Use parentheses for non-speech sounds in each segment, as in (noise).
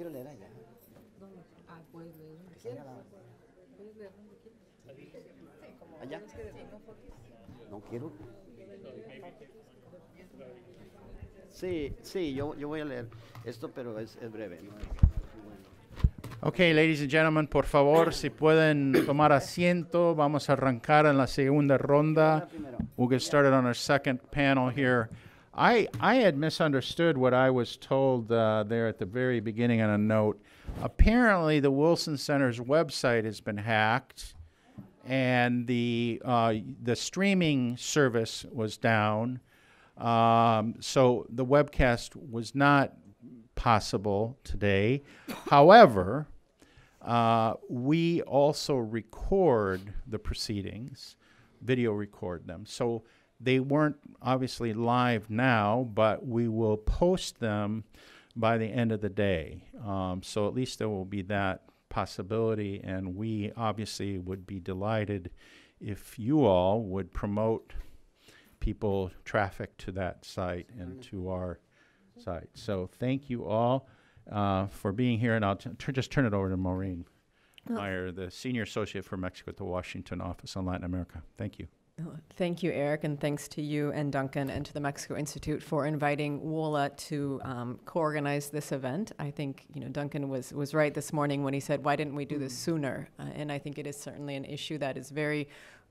quiero leer allá. Ah, puedes leer donde leer Sí, como allá. No quiero. Sí, sí, yo, yo voy a leer esto, pero es, es breve. ¿no? Ok, ladies and gentlemen, por favor, si pueden tomar asiento, vamos a arrancar en la segunda ronda. We'll get started on our second panel here. I, I had misunderstood what I was told uh, there at the very beginning on a note. Apparently, the Wilson Center's website has been hacked, and the uh, the streaming service was down. Um, so the webcast was not possible today. However, uh, we also record the proceedings, video record them. So they weren't obviously live now, but we will post them by the end of the day. Um, so at least there will be that possibility, and we obviously would be delighted if you all would promote people traffic to that site and to our site. So thank you all uh, for being here, and I'll just turn it over to Maureen oh. Meyer, the Senior Associate for Mexico at the Washington Office on Latin America. Thank you. Thank you, Eric, and thanks to you and Duncan and to the Mexico Institute for inviting WOLA to um, co-organize this event. I think you know Duncan was was right this morning when he said, "Why didn't we do this mm. sooner?" Uh, and I think it is certainly an issue that is very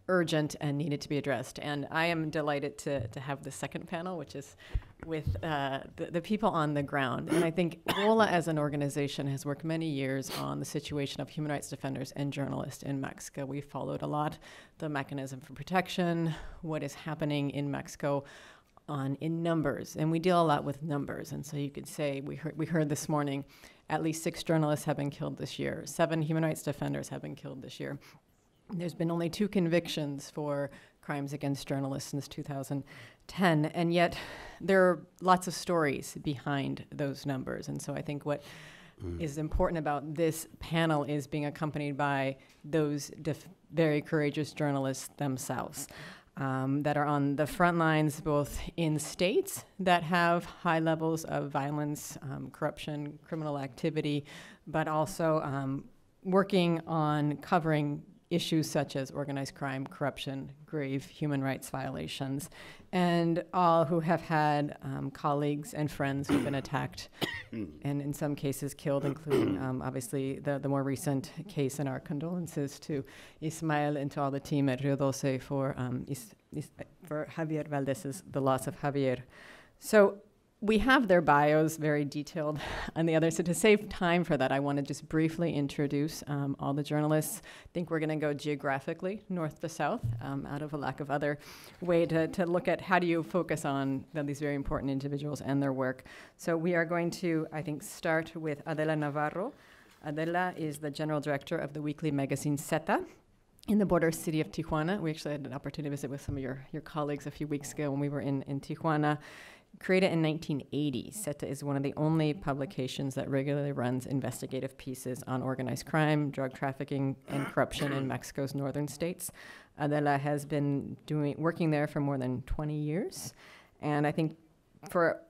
urgent and needed to be addressed. And I am delighted to, to have the second panel, which is with uh, the, the, people on the ground. And I think WOLA as an organization has worked many years on the situation of human rights defenders and journalists in Mexico. We followed a lot the mechanism for protection, what is happening in Mexico on in numbers. And we deal a lot with numbers. And so you could say, we heard, we heard this morning, at least six journalists have been killed this year. Seven human rights defenders have been killed this year. There's been only two convictions for crimes against journalists since 2010, and yet there are lots of stories behind those numbers. And so I think what mm. is important about this panel is being accompanied by those very courageous journalists themselves um, that are on the front lines, both in states that have high levels of violence, um, corruption, criminal activity, but also um, working on covering issues such as organized crime, corruption, grave human rights violations, and all who have had um, colleagues and friends who've been attacked (coughs) and in some cases killed, including um, obviously the, the more recent case. And our condolences to Ismael and to all the team at Rio Doce for, um, is, is, for Javier Valdez's, the loss of Javier. So we have their bios very detailed (laughs) on the other. So to save time for that, I want to just briefly introduce um, all the journalists. I think we're going to go geographically, north to south, um, out of a lack of other way to, to look at how do you focus on these very important individuals and their work. So we are going to, I think, start with Adela Navarro. Adela is the general director of the weekly magazine Seta, in the border city of Tijuana. We actually had an opportunity to visit with some of your, your colleagues a few weeks ago when we were in, in Tijuana. Created in 1980, SETA is one of the only publications that regularly runs investigative pieces on organized crime, drug trafficking, and corruption in Mexico's northern states. Adela has been doing working there for more than 20 years, and I think for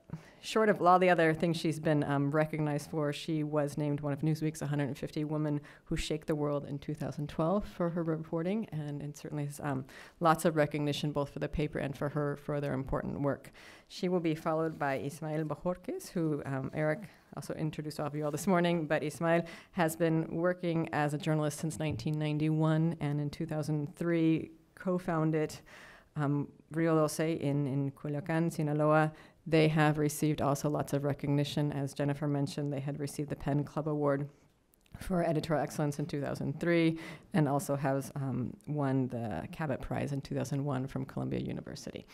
short of all the other things she's been um, recognized for, she was named one of Newsweek's 150 Women Who Shake the World in 2012 for her reporting, and, it certainly is um, lots of recognition both for the paper and for her further important work. She will be followed by Ismael Bajorquez, who um, Eric also introduced all of you all this morning, but Ismail has been working as a journalist since 1991, and in 2003 co-founded um, Rio Doce in, in Culiacan, Sinaloa, they have received also lots of recognition. As Jennifer mentioned, they had received the Penn Club Award for editorial excellence in 2003 and also has um, won the Cabot Prize in 2001 from Columbia University.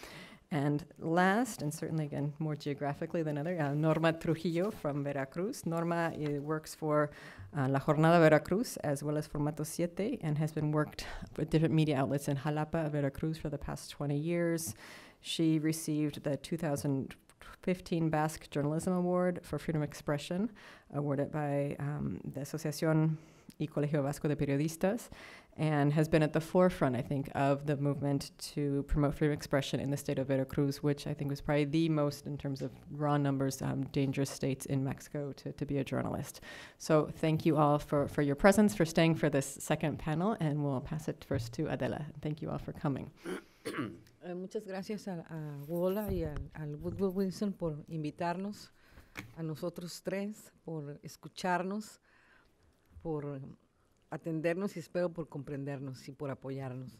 And last, and certainly again more geographically than other, uh, Norma Trujillo from Veracruz. Norma uh, works for uh, La Jornada Veracruz as well as Formato Siete and has been worked with different media outlets in Jalapa, Veracruz for the past 20 years. She received the 2000 2015 Basque Journalism Award for Freedom of Expression, awarded by um, the Asociación y Colegio Vasco de Periodistas, and has been at the forefront, I think, of the movement to promote freedom of expression in the state of Veracruz, which I think was probably the most, in terms of raw numbers, um, dangerous states in Mexico to, to be a journalist. So thank you all for, for your presence, for staying for this second panel, and we'll pass it first to Adela. Thank you all for coming. (clears throat) muchas gracias a, Wola y al, al Wilson por invitarnos, a nosotros tres, por escucharnos, por atendernos y espero por comprendernos y por apoyarnos.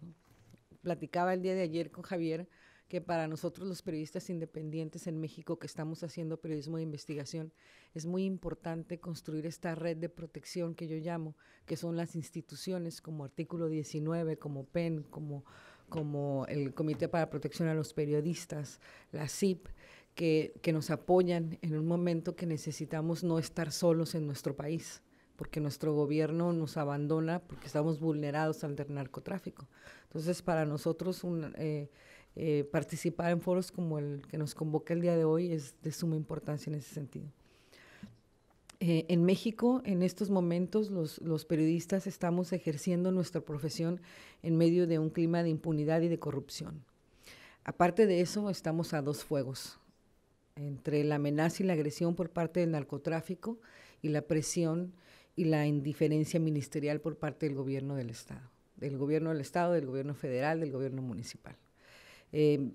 Platicaba el día de ayer con Javier que para nosotros los periodistas independientes en México que estamos haciendo periodismo de investigación, es muy importante construir esta red de protección que yo llamo, que son las instituciones como artículo 19, como PEN, como como el Comité para Protección a los Periodistas, la CIP, que, nos apoyan en un momento que necesitamos no estar solos en nuestro país porque nuestro gobierno nos abandona, porque estamos vulnerados ante el narcotráfico. Entonces, para nosotros eh, eh, participar en foros como el que nos convoca el día de hoy es de suma importancia en ese sentido. Eh, en México, en estos momentos, los, periodistas estamos ejerciendo nuestra profesión en medio de un clima de impunidad y de corrupción. Aparte de eso, estamos a dos fuegos, entre la amenaza y la agresión por parte del narcotráfico y la presión y la indiferencia ministerial por parte del gobierno del Estado, del gobierno del Estado, del gobierno federal, del gobierno municipal. Eh,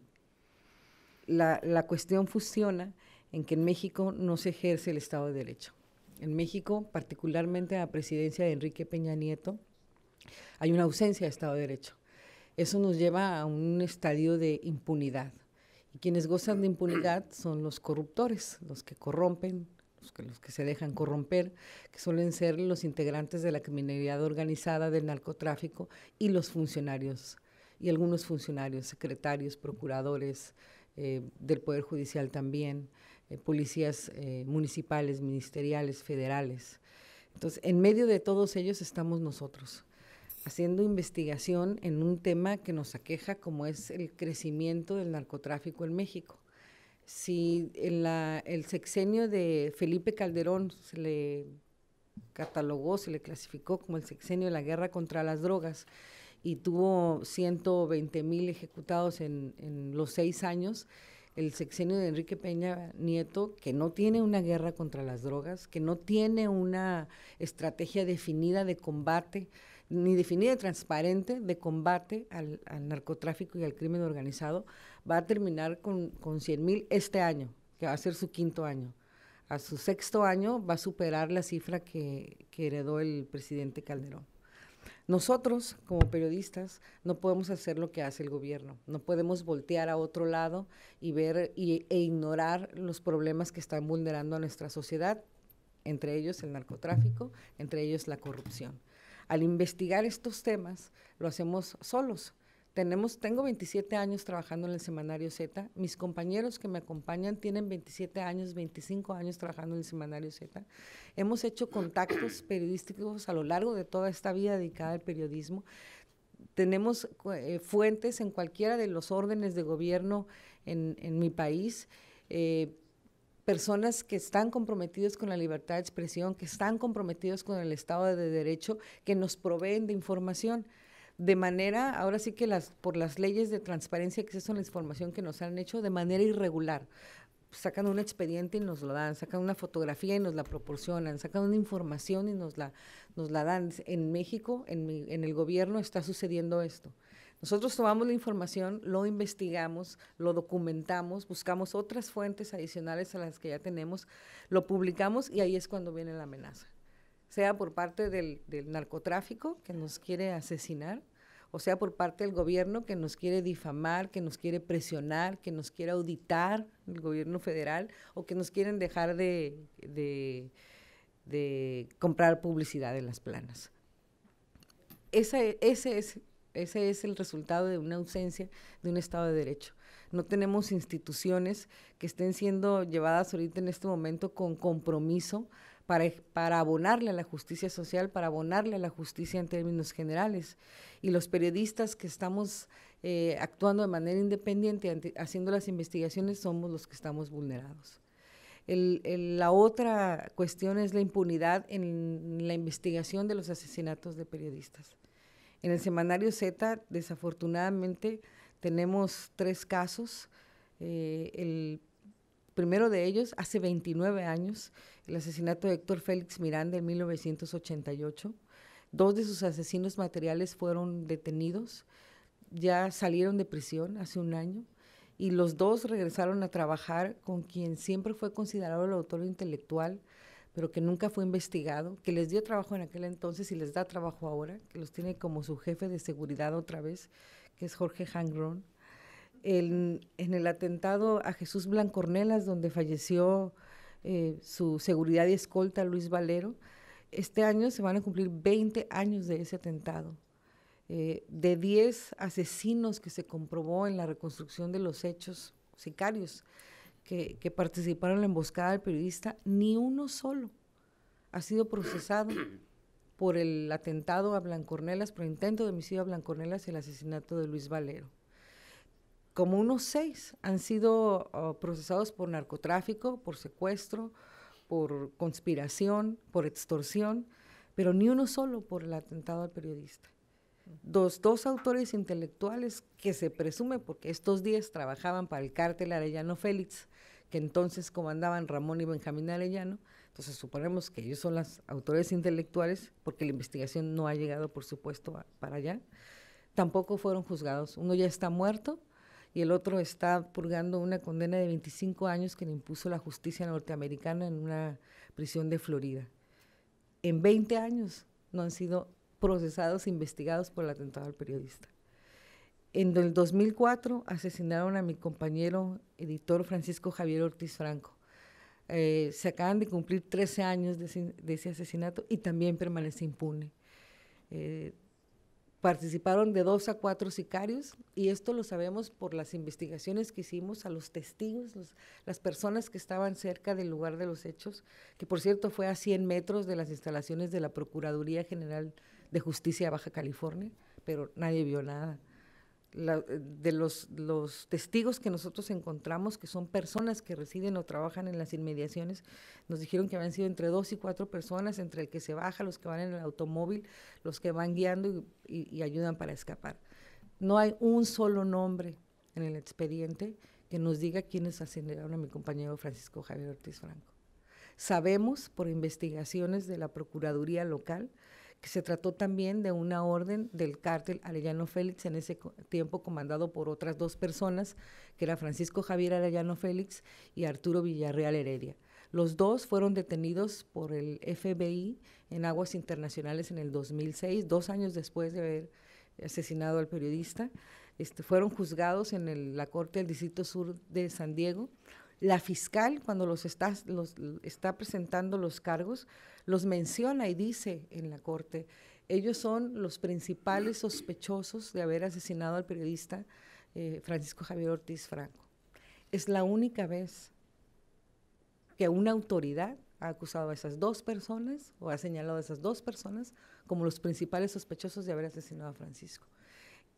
la, la cuestión fusiona en que en México no se ejerce el Estado de Derecho en México, particularmente a la presidencia de Enrique Peña Nieto, hay una ausencia de Estado de Derecho. Eso nos lleva a un estadio de impunidad. Y quienes gozan de impunidad son los corruptores, los que corrompen, los que, se dejan corromper, que suelen ser los integrantes de la criminalidad organizada, del narcotráfico y los funcionarios, y algunos funcionarios, secretarios, procuradores eh, del Poder Judicial también. Eh, policías eh, municipales, ministeriales, federales. Entonces, en medio de todos ellos estamos nosotros, haciendo investigación en un tema que nos aqueja como es el crecimiento del narcotráfico en México. Si el sexenio de Felipe Calderón se le catalogó, se le clasificó como el sexenio de la guerra contra las drogas y tuvo 120 mil ejecutados en los seis años, el sexenio de Enrique Peña Nieto, que no tiene una guerra contra las drogas, que no tiene una estrategia definida de combate, ni definida transparente de combate al, narcotráfico y al crimen organizado, va a terminar con, con 100 mil este año, que va a ser su quinto año. A su sexto año va a superar la cifra que heredó el presidente Calderón. Nosotros, como periodistas, no podemos hacer lo que hace el gobierno. No podemos voltear a otro lado y ver e ignorar los problemas que están vulnerando a nuestra sociedad, entre ellos el narcotráfico, entre ellos la corrupción. Al investigar estos temas, lo hacemos solos, tenemos, tengo 27 años trabajando en el Semanario Z. Mis compañeros que me acompañan tienen 27 años, 25 años trabajando en el Semanario Z. Hemos hecho contactos (clears throat) periodísticos a lo largo de toda esta vida dedicada al periodismo. Tenemos eh, fuentes en cualquiera de los órdenes de gobierno en, mi país. Eh, personas que están comprometidas con la libertad de expresión, que están comprometidos con el Estado de Derecho, que nos proveen de información de manera, ahora sí que las, por las leyes de transparencia que acceso a la información que nos han hecho, de manera irregular. Sacan un expediente y nos lo dan, sacan una fotografía y nos la proporcionan, sacan una información y nos la, nos la dan. En México, en, en el gobierno, está sucediendo esto. Nosotros tomamos la información, lo investigamos, lo documentamos, buscamos otras fuentes adicionales a las que ya tenemos, lo publicamos y ahí es cuando viene la amenaza. Sea por parte del, del narcotráfico que nos quiere asesinar, o sea por parte del gobierno que nos quiere difamar, que nos quiere presionar, que nos quiere auditar el gobierno federal o que nos quieren dejar de, comprar publicidad en las planas. E, ese, es, ese es el resultado de una ausencia de un Estado de Derecho. No tenemos instituciones que estén siendo llevadas ahorita en este momento con compromiso para, abonarle a la justicia social, para abonarle a la justicia en términos generales. Y los periodistas que estamos eh, actuando de manera independiente, haciendo las investigaciones, somos los que estamos vulnerados. la otra cuestión es la impunidad en la investigación de los asesinatos de periodistas. En el semanario Z, desafortunadamente, tenemos tres casos. Eh, el primero de ellos, hace 29 años, el asesinato de Héctor Félix Miranda en 1988. Dos de sus asesinos materiales fueron detenidos, ya salieron de prisión hace un año y los dos regresaron a trabajar con quien siempre fue considerado el autor intelectual, pero que nunca fue investigado, que les dio trabajo en aquel entonces y les da trabajo ahora, que los tiene como su jefe de seguridad otra vez, que es Jorge Hangrón. en el atentado a Jesús Blancornelas, donde falleció eh, su seguridad y escolta, Luis Valero. Este año se van a cumplir 20 años de ese atentado. Eh, de 10 asesinos que se comprobó en la reconstrucción de los hechos sicarios que, participaron en la emboscada del periodista, ni uno solo ha sido procesado por el atentado a Blancornelas, por el intento de homicidio a Blancornelas y el asesinato de Luis Valero como unos seis han sido oh, procesados por narcotráfico, por secuestro, por conspiración, por extorsión, pero ni uno solo por el atentado al periodista. Dos, autores intelectuales que se presume, porque estos días trabajaban para el cártel Arellano Félix, que entonces comandaban Ramón y Benjamín Arellano, entonces suponemos que ellos son los autores intelectuales, porque la investigación no ha llegado, por supuesto, para allá, tampoco fueron juzgados. Uno ya está muerto, y el otro está purgando una condena de 25 años que le impuso la justicia norteamericana en una prisión de Florida. En 20 años no han sido procesados, e investigados por el atentado al periodista. En el 2004 asesinaron a mi compañero editor Francisco Javier Ortiz Franco. Eh, se acaban de cumplir 13 años de, ese asesinato y también permanece impune. Eh, Participaron de dos a cuatro sicarios y esto lo sabemos por las investigaciones que hicimos a los testigos, las personas que estaban cerca del lugar de los hechos, que por cierto fue a 100 metros de las instalaciones de la Procuraduría General de Justicia de Baja California, pero nadie vio nada. Eh, de los, los, testigos que nosotros encontramos, que son personas que residen o trabajan en las inmediaciones, nos dijeron que habían sido entre dos y cuatro personas, entre el que se baja, los que van en el automóvil, los que van guiando y, ayudan para escapar. No hay un solo nombre en el expediente que nos diga quiénes asesinaron a mi compañero Francisco Javier Ortiz Franco. Sabemos por investigaciones de la Procuraduría local que se trató también de una orden del cártel Arellano Félix, en ese tiempo comandado por otras dos personas, que era Francisco Javier Arellano Félix y Arturo Villarreal Heredia. Los dos fueron detenidos por el FBI en aguas internacionales en el 2006, dos años después de haber asesinado al periodista. Este, fueron juzgados en la Corte del Distrito Sur de San Diego la fiscal, cuando los está, presentando los cargos, los menciona y dice en la corte, ellos son los principales sospechosos de haber asesinado al periodista eh, Francisco Javier Ortiz Franco. Es la única vez que una autoridad ha acusado a esas dos personas o ha señalado a esas dos personas como los principales sospechosos de haber asesinado a Francisco.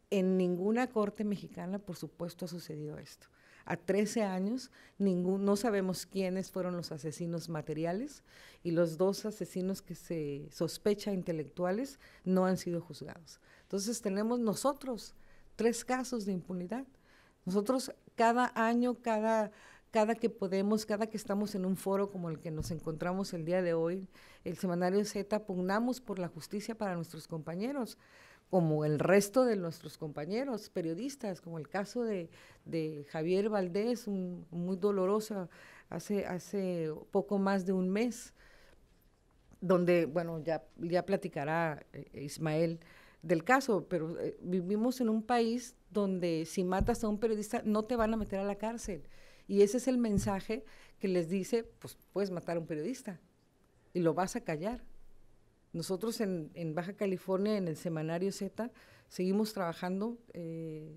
En ninguna corte mexicana, por supuesto, ha sucedido esto a 13 años. no sabemos quiénes fueron los asesinos materiales y los dos asesinos que se sospecha intelectuales no han sido juzgados. Entonces tenemos nosotros tres casos de impunidad. Nosotros cada año, cada, cada que podemos, cada que estamos en un foro como el que nos encontramos el día de hoy, el Semanario Z, pugnamos por la justicia para nuestros compañeros como el resto de nuestros compañeros periodistas, como el caso de, Javier Valdés, un, muy doloroso, hace, hace poco más de un mes, donde, bueno, ya, ya platicará eh, Ismael del caso, pero eh, vivimos en un país donde si matas a un periodista no te van a meter a la cárcel. Y ese es el mensaje que les dice, pues puedes matar a un periodista y lo vas a callar. Nosotros en, Baja California, en el semanario Z, seguimos trabajando. Eh,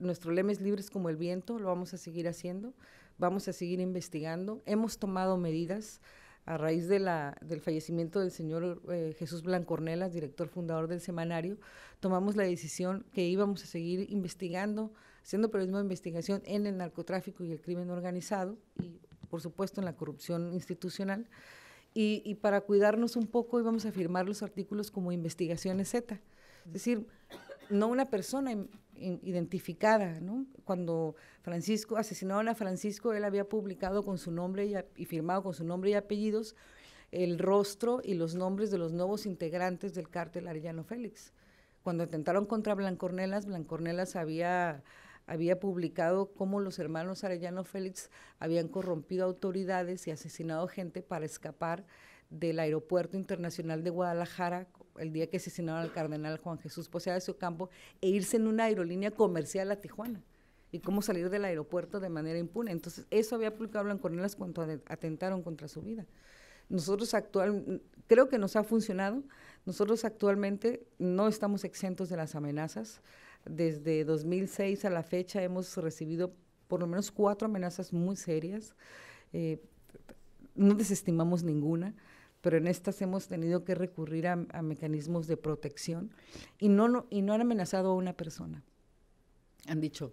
nuestro lema es libres como el viento, lo vamos a seguir haciendo, vamos a seguir investigando. Hemos tomado medidas a raíz de del fallecimiento del señor eh, Jesús Blancornelas, director fundador del semanario, tomamos la decisión que íbamos a seguir investigando, haciendo periodismo de investigación en el narcotráfico y el crimen organizado y, por supuesto, en la corrupción institucional y, para cuidarnos un poco íbamos a firmar los artículos como investigaciones Z. Es decir, no una persona identificada, Cuando Francisco, asesinaron a Francisco, él había publicado con su nombre y, firmado con su nombre y apellidos el rostro y los nombres de los nuevos integrantes del cártel Arellano Félix. Cuando atentaron contra Blancornelas, Blancornelas había había publicado cómo los hermanos Arellano Félix habían corrompido autoridades y asesinado gente para escapar del Aeropuerto Internacional de Guadalajara el día que asesinaron al cardenal Juan Jesús Posada de su campo e irse en una aerolínea comercial a Tijuana y cómo salir del aeropuerto de manera impune. Entonces, eso había publicado Blancornelas cuando atentaron contra su vida. Nosotros actual, creo que nos ha funcionado. Nosotros actualmente no estamos exentos de las amenazas. Desde 2006 a la fecha hemos recibido por lo menos cuatro amenazas muy serias. Eh, no desestimamos ninguna, pero en estas hemos tenido que recurrir a, mecanismos de protección y no, han amenazado a una persona. Han dicho,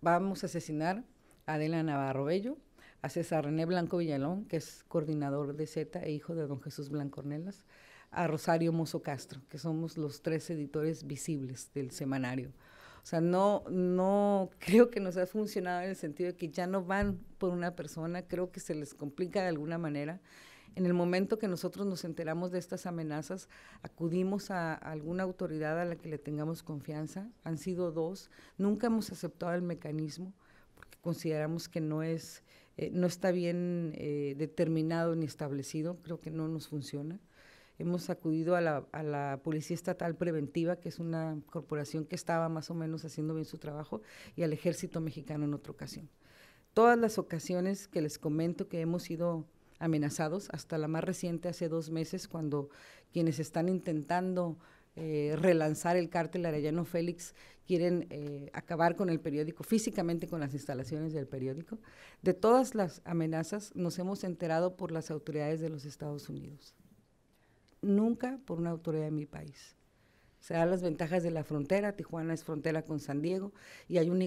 vamos a asesinar a Adela Navarro Bello, a César René Blanco Villalón, que es coordinador de Z e hijo de don Jesús Blancornelas, a Rosario Mozo Castro, que somos los tres editores visibles del semanario. O sea, no, no creo que nos haya funcionado en el sentido de que ya no van por una persona, creo que se les complica de alguna manera. En el momento que nosotros nos enteramos de estas amenazas, acudimos a, alguna autoridad a la que le tengamos confianza. Han sido dos. Nunca hemos aceptado el mecanismo porque consideramos que no es, eh, no está bien eh, determinado ni establecido. Creo que no nos funciona. Hemos acudido a la, Policía Estatal Preventiva, que es una corporación que estaba más o menos haciendo bien su trabajo, y al Ejército Mexicano en otra ocasión. Todas las ocasiones que les comento que hemos sido amenazados, hasta la más reciente, hace dos meses, cuando quienes están intentando eh, relanzar el cártel Arellano Félix, quieren eh, acabar con el periódico, físicamente con las instalaciones del periódico. De todas las amenazas nos hemos enterado por las autoridades de los Estados Unidos nunca por una autoridad de mi país. Se dan las ventajas de la frontera, Tijuana es frontera con San Diego, y hay una,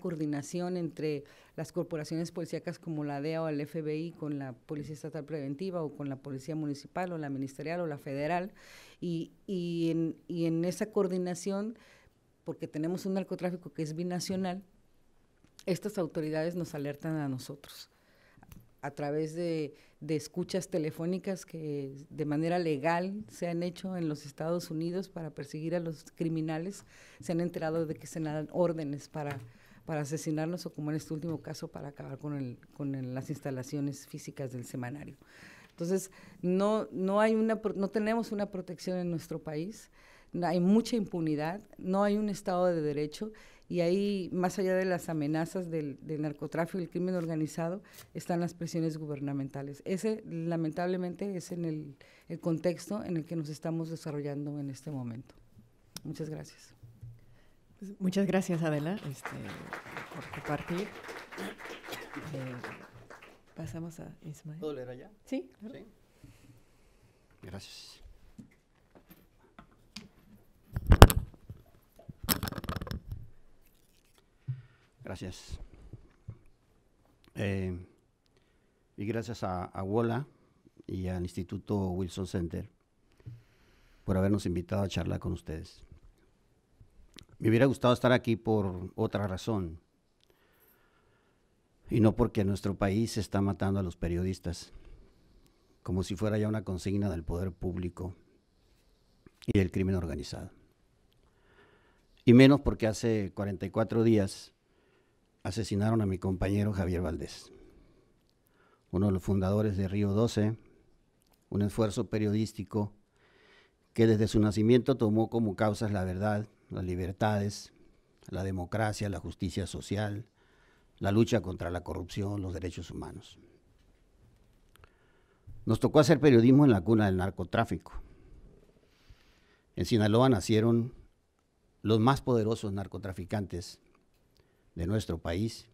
coordinación entre las corporaciones policíacas como la DEA o el FBI con la Policía Estatal Preventiva o con la Policía Municipal o la Ministerial o la Federal, y, y, en, y en esa coordinación, porque tenemos un narcotráfico que es binacional, estas autoridades nos alertan a nosotros a través de, de, escuchas telefónicas que de manera legal se han hecho en los Estados Unidos para perseguir a los criminales, se han enterado de que se dan órdenes para, para asesinarnos o como en este último caso para acabar con, el, con las instalaciones físicas del semanario. Entonces, no, no, hay una, no tenemos una protección en nuestro país, hay mucha impunidad, no hay un Estado de Derecho y ahí, más allá de las amenazas del, narcotráfico y el crimen organizado, están las presiones gubernamentales. Ese, lamentablemente, es en el, contexto en el que nos estamos desarrollando en este momento. Muchas gracias. Pues, muchas gracias, Adela, este, por compartir. Eh, pasamos a Ismael. ¿Puedo leer allá? sí. Gracias. Gracias. Eh, y gracias a, a WOLA y al Instituto Wilson Center por habernos invitado a charlar con ustedes. Me hubiera gustado estar aquí por otra razón y no porque nuestro país está matando a los periodistas, como si fuera ya una consigna del poder público y del crimen organizado. Y menos porque hace 44 días asesinaron a mi compañero Javier Valdés, uno de los fundadores de Río 12, un esfuerzo periodístico que desde su nacimiento tomó como causas la verdad, las libertades, la democracia, la justicia social, la lucha contra la corrupción, los derechos humanos. Nos tocó hacer periodismo en la cuna del narcotráfico. En Sinaloa nacieron los más poderosos narcotraficantes de nuestro país,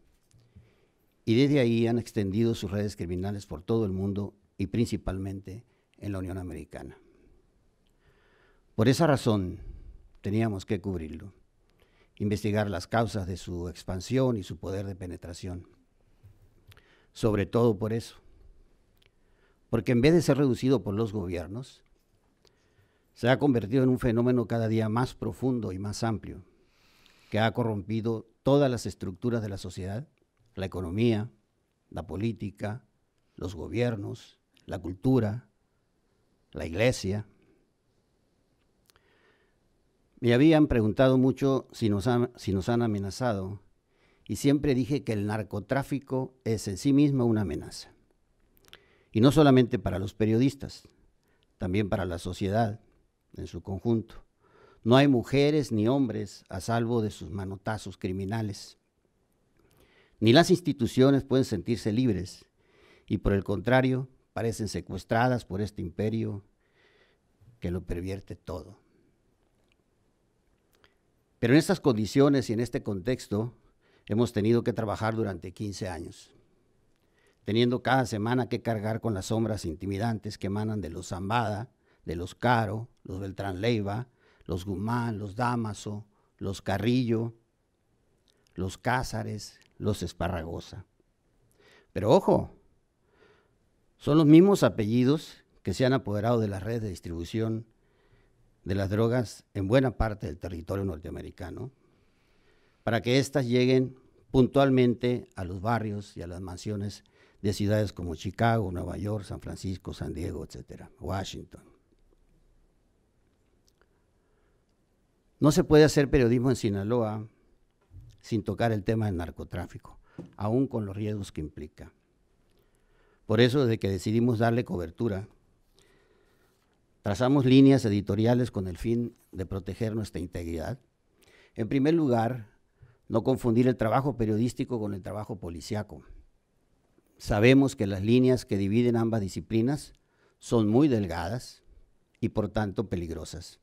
y desde ahí han extendido sus redes criminales por todo el mundo y principalmente en la Unión Americana. Por esa razón teníamos que cubrirlo, investigar las causas de su expansión y su poder de penetración. Sobre todo por eso, porque en vez de ser reducido por los gobiernos, se ha convertido en un fenómeno cada día más profundo y más amplio, que ha corrompido todas las estructuras de la sociedad, la economía, la política, los gobiernos, la cultura, la iglesia. Me habían preguntado mucho si nos, si nos han amenazado y siempre dije que el narcotráfico es en sí mismo una amenaza. Y no solamente para los periodistas, también para la sociedad en su conjunto. No hay mujeres ni hombres a salvo de sus manotazos criminales. Ni las instituciones pueden sentirse libres y por el contrario parecen secuestradas por este imperio que lo pervierte todo. Pero en estas condiciones y en este contexto hemos tenido que trabajar durante 15 años, teniendo cada semana que cargar con las sombras intimidantes que emanan de los Zambada, de los Caro, los Beltrán Leiva, los Guzmán, los Damaso, los Carrillo, los Cázares, los Esparragosa. Pero ojo, son los mismos apellidos que se han apoderado de la red de distribución de las drogas en buena parte del territorio norteamericano, para que éstas lleguen puntualmente a los barrios y a las mansiones de ciudades como Chicago, Nueva York, San Francisco, San Diego, etcétera, Washington. No se puede hacer periodismo en Sinaloa sin tocar el tema del narcotráfico, aún con los riesgos que implica. Por eso, desde que decidimos darle cobertura, trazamos líneas editoriales con el fin de proteger nuestra integridad. En primer lugar, no confundir el trabajo periodístico con el trabajo policiaco. Sabemos que las líneas que dividen ambas disciplinas son muy delgadas y por tanto peligrosas.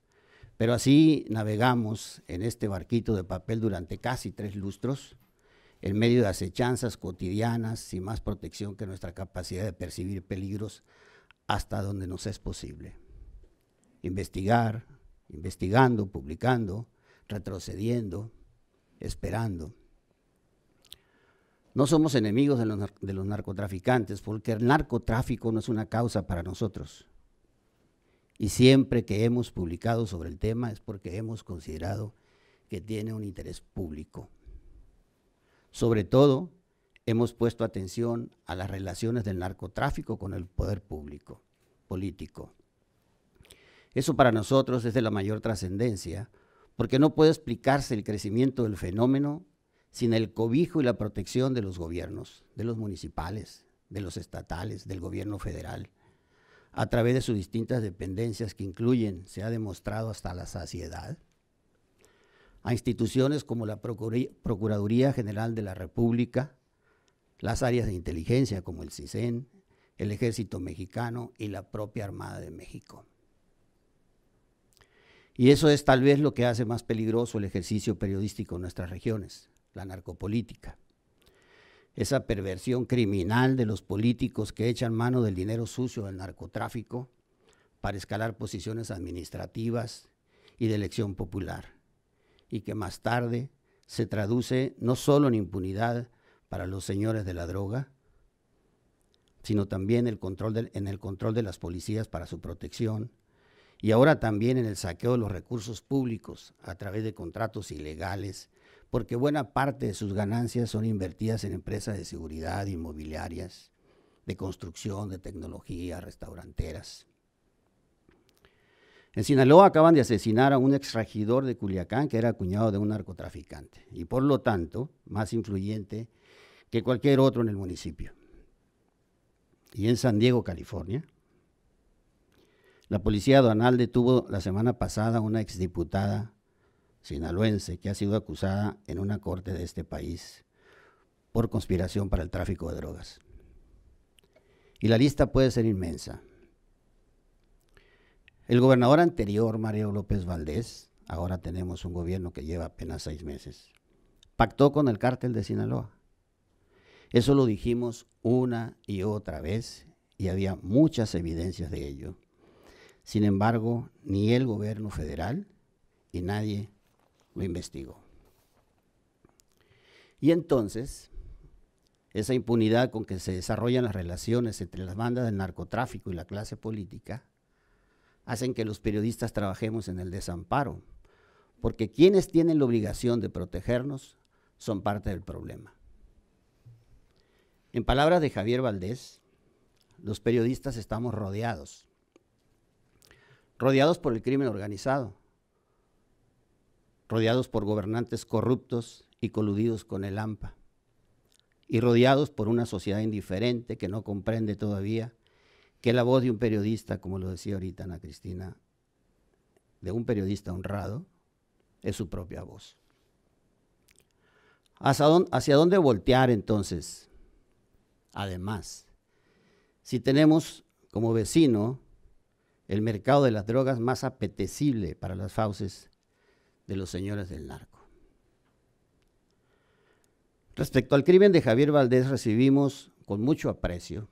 Pero así navegamos en este barquito de papel durante casi tres lustros, en medio de acechanzas cotidianas, sin más protección que nuestra capacidad de percibir peligros hasta donde nos es posible. Investigar, investigando, publicando, retrocediendo, esperando. No somos enemigos de los narcotraficantes porque el narcotráfico no es una causa para nosotros y siempre que hemos publicado sobre el tema es porque hemos considerado que tiene un interés público. Sobre todo, hemos puesto atención a las relaciones del narcotráfico con el poder público, político. Eso para nosotros es de la mayor trascendencia, porque no puede explicarse el crecimiento del fenómeno sin el cobijo y la protección de los gobiernos, de los municipales, de los estatales, del gobierno federal a través de sus distintas dependencias que incluyen, se ha demostrado hasta la saciedad, a instituciones como la Procuraduría General de la República, las áreas de inteligencia como el CISEN, el Ejército Mexicano y la propia Armada de México. Y eso es tal vez lo que hace más peligroso el ejercicio periodístico en nuestras regiones, la narcopolítica esa perversión criminal de los políticos que echan mano del dinero sucio del narcotráfico para escalar posiciones administrativas y de elección popular, y que más tarde se traduce no solo en impunidad para los señores de la droga, sino también el control en el control de las policías para su protección, y ahora también en el saqueo de los recursos públicos a través de contratos ilegales porque buena parte de sus ganancias son invertidas en empresas de seguridad, inmobiliarias, de construcción, de tecnología, restauranteras. En Sinaloa acaban de asesinar a un exregidor de Culiacán que era cuñado de un narcotraficante y por lo tanto más influyente que cualquier otro en el municipio. Y en San Diego, California, la policía aduanal detuvo la semana pasada a una exdiputada sinaloense que ha sido acusada en una corte de este país por conspiración para el tráfico de drogas. Y la lista puede ser inmensa. El gobernador anterior, Mario López Valdés, ahora tenemos un gobierno que lleva apenas seis meses, pactó con el cártel de Sinaloa. Eso lo dijimos una y otra vez y había muchas evidencias de ello. Sin embargo, ni el gobierno federal y nadie lo investigó. Y entonces, esa impunidad con que se desarrollan las relaciones entre las bandas del narcotráfico y la clase política, hacen que los periodistas trabajemos en el desamparo, porque quienes tienen la obligación de protegernos son parte del problema. En palabras de Javier Valdés, los periodistas estamos rodeados, rodeados por el crimen organizado, rodeados por gobernantes corruptos y coludidos con el AMPA, y rodeados por una sociedad indiferente que no comprende todavía que la voz de un periodista, como lo decía ahorita Ana Cristina, de un periodista honrado, es su propia voz. ¿Hacia dónde, voltear entonces? Además, si tenemos como vecino el mercado de las drogas más apetecible para las fauces de los señores del narco. Respecto al crimen de Javier Valdés recibimos con mucho aprecio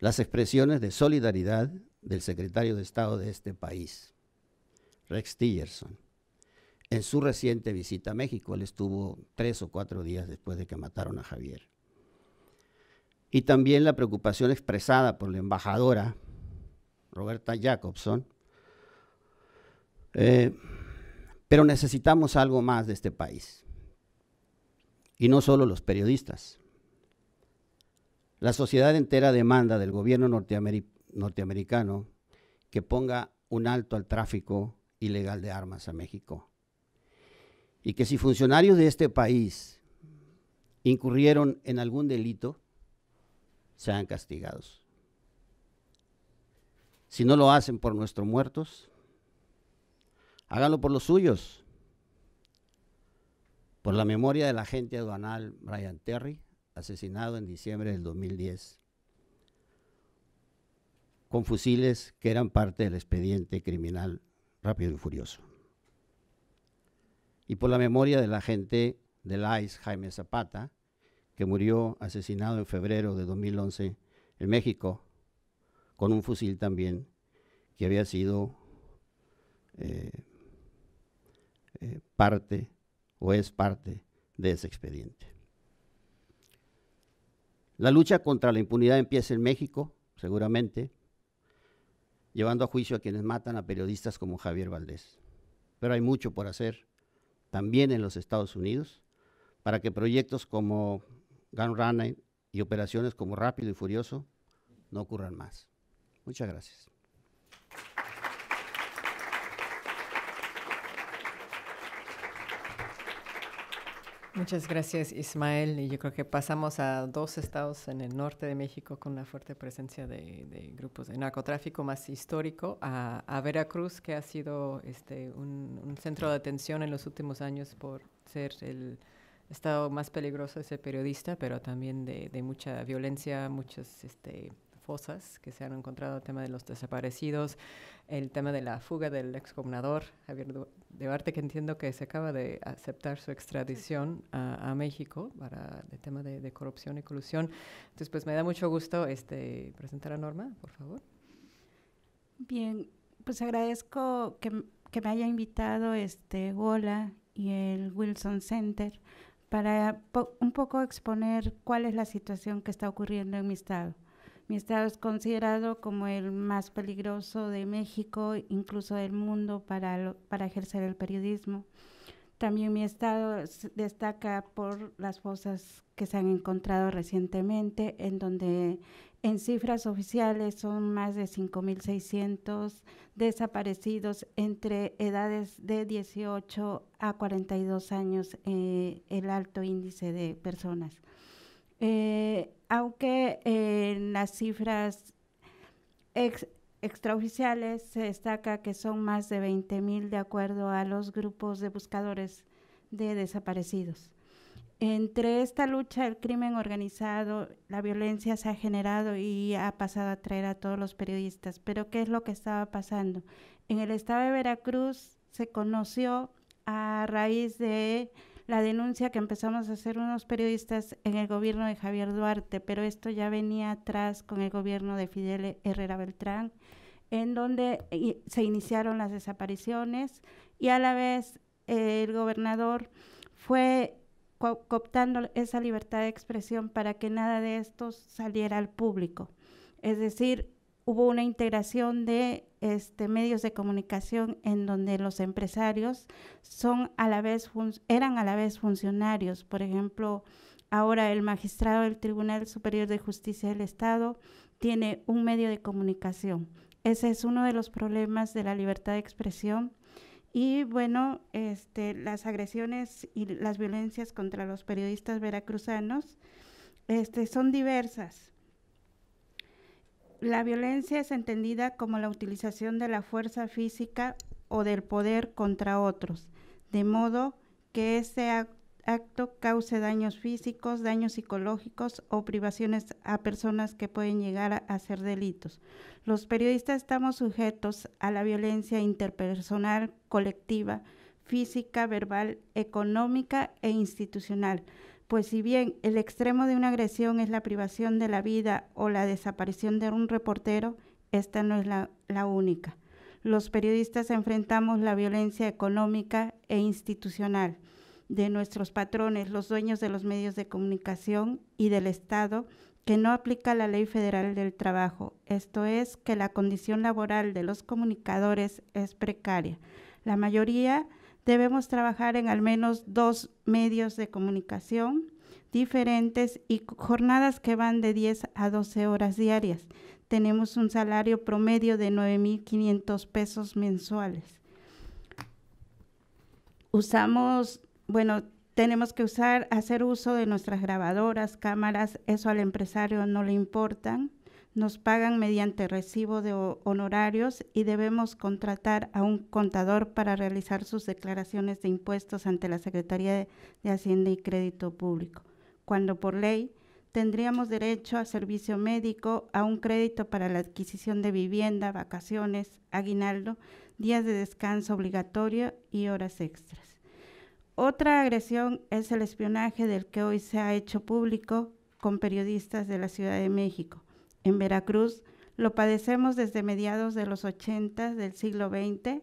las expresiones de solidaridad del secretario de Estado de este país, Rex Tillerson, en su reciente visita a México. Él estuvo tres o cuatro días después de que mataron a Javier. Y también la preocupación expresada por la embajadora Roberta Jacobson eh, pero necesitamos algo más de este país. Y no solo los periodistas. La sociedad entera demanda del gobierno norteamericano que ponga un alto al tráfico ilegal de armas a México. Y que si funcionarios de este país incurrieron en algún delito, sean castigados. Si no lo hacen por nuestros muertos, Háganlo por los suyos. Por la memoria del agente aduanal Brian Terry, asesinado en diciembre del 2010, con fusiles que eran parte del expediente criminal rápido y furioso. Y por la memoria del agente del ICE Jaime Zapata, que murió asesinado en febrero de 2011 en México, con un fusil también que había sido eh, eh, parte o es parte de ese expediente. La lucha contra la impunidad empieza en México, seguramente, llevando a juicio a quienes matan a periodistas como Javier Valdés. Pero hay mucho por hacer también en los Estados Unidos para que proyectos como Gun Running y operaciones como Rápido y Furioso no ocurran más. Muchas gracias. Muchas gracias, Ismael. Y yo creo que pasamos a dos estados en el norte de México con una fuerte presencia de, grupos de narcotráfico más histórico, a, Veracruz, que ha sido este, un, centro de atención en los últimos años por ser el estado más peligroso de ese periodista, pero también de, mucha violencia, muchos Este, fosas que se han encontrado, el tema de los desaparecidos, el tema de la fuga del excomunador, Javier Duarte, que entiendo que se acaba de aceptar su extradición a, México para el tema de, corrupción y colusión. Entonces, pues me da mucho gusto este, presentar a Norma, por favor. Bien, pues agradezco que, me haya invitado este Gola y el Wilson Center para un poco exponer cuál es la situación que está ocurriendo en mi estado. Mi estado es considerado como el más peligroso de México, incluso del mundo, para, para ejercer el periodismo. También mi estado destaca por las fosas que se han encontrado recientemente, en donde en cifras oficiales son más de 5.600 desaparecidos entre edades de 18 a 42 años, eh, el alto índice de personas. Eh, aunque en las cifras extraoficiales se destaca que son más de 20.000 mil de acuerdo a los grupos de buscadores de desaparecidos. Entre esta lucha, el crimen organizado, la violencia se ha generado y ha pasado a traer a todos los periodistas. Pero ¿qué es lo que estaba pasando? En el estado de Veracruz se conoció a raíz de la denuncia que empezamos a hacer unos periodistas en el gobierno de Javier Duarte, pero esto ya venía atrás con el gobierno de Fidel Herrera Beltrán, en donde eh, se iniciaron las desapariciones y a la vez eh, el gobernador fue cooptando esa libertad de expresión para que nada de esto saliera al público. Es decir, hubo una integración de este, medios de comunicación en donde los empresarios son a la vez eran a la vez funcionarios. Por ejemplo, ahora el magistrado del Tribunal Superior de Justicia del Estado tiene un medio de comunicación. Ese es uno de los problemas de la libertad de expresión. Y bueno, este, las agresiones y las violencias contra los periodistas veracruzanos este, son diversas la violencia es entendida como la utilización de la fuerza física o del poder contra otros, de modo que ese acto cause daños físicos, daños psicológicos o privaciones a personas que pueden llegar a hacer delitos. Los periodistas estamos sujetos a la violencia interpersonal, colectiva, física, verbal, económica e institucional pues si bien el extremo de una agresión es la privación de la vida o la desaparición de un reportero, esta no es la, única. Los periodistas enfrentamos la violencia económica e institucional de nuestros patrones, los dueños de los medios de comunicación y del Estado, que no aplica la ley federal del trabajo, esto es, que la condición laboral de los comunicadores es precaria. La mayoría debemos trabajar en al menos dos medios de comunicación diferentes y jornadas que van de 10 a 12 horas diarias. Tenemos un salario promedio de 9.500 pesos mensuales. Usamos, bueno, tenemos que usar, hacer uso de nuestras grabadoras, cámaras, eso al empresario no le importa nos pagan mediante recibo de honorarios y debemos contratar a un contador para realizar sus declaraciones de impuestos ante la Secretaría de Hacienda y Crédito Público, cuando por ley tendríamos derecho a servicio médico, a un crédito para la adquisición de vivienda, vacaciones, aguinaldo, días de descanso obligatorio y horas extras. Otra agresión es el espionaje del que hoy se ha hecho público con periodistas de la Ciudad de México en Veracruz lo padecemos desde mediados de los 80 del siglo XX.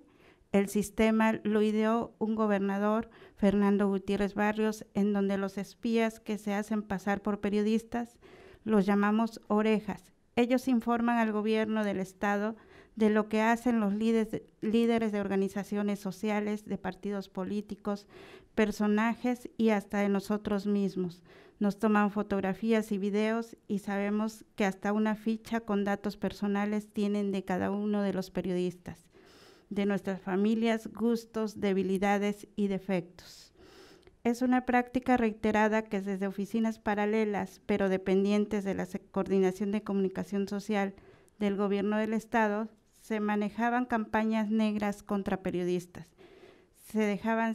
El sistema lo ideó un gobernador, Fernando Gutiérrez Barrios, en donde los espías que se hacen pasar por periodistas los llamamos orejas. Ellos informan al gobierno del Estado de lo que hacen los líderes, líderes de organizaciones sociales, de partidos políticos, personajes y hasta de nosotros mismos. Nos toman fotografías y videos y sabemos que hasta una ficha con datos personales tienen de cada uno de los periodistas, de nuestras familias, gustos, debilidades y defectos. Es una práctica reiterada que desde oficinas paralelas, pero dependientes de la Coordinación de Comunicación Social del Gobierno del Estado, se manejaban campañas negras contra periodistas. Se dejaban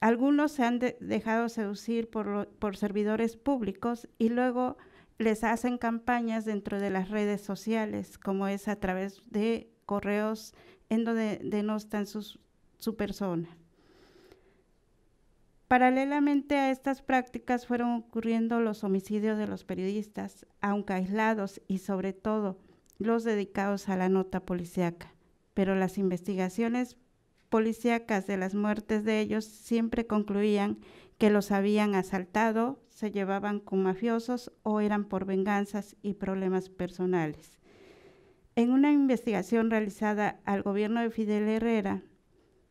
algunos se han dejado seducir por, servidores públicos y luego les hacen campañas dentro de las redes sociales, como es a través de correos en donde denostan su persona. Paralelamente a estas prácticas fueron ocurriendo los homicidios de los periodistas, aunque aislados y sobre todo los dedicados a la nota policíaca. Pero las investigaciones policíacas de las muertes de ellos siempre concluían que los habían asaltado, se llevaban con mafiosos o eran por venganzas y problemas personales. En una investigación realizada al gobierno de Fidel Herrera,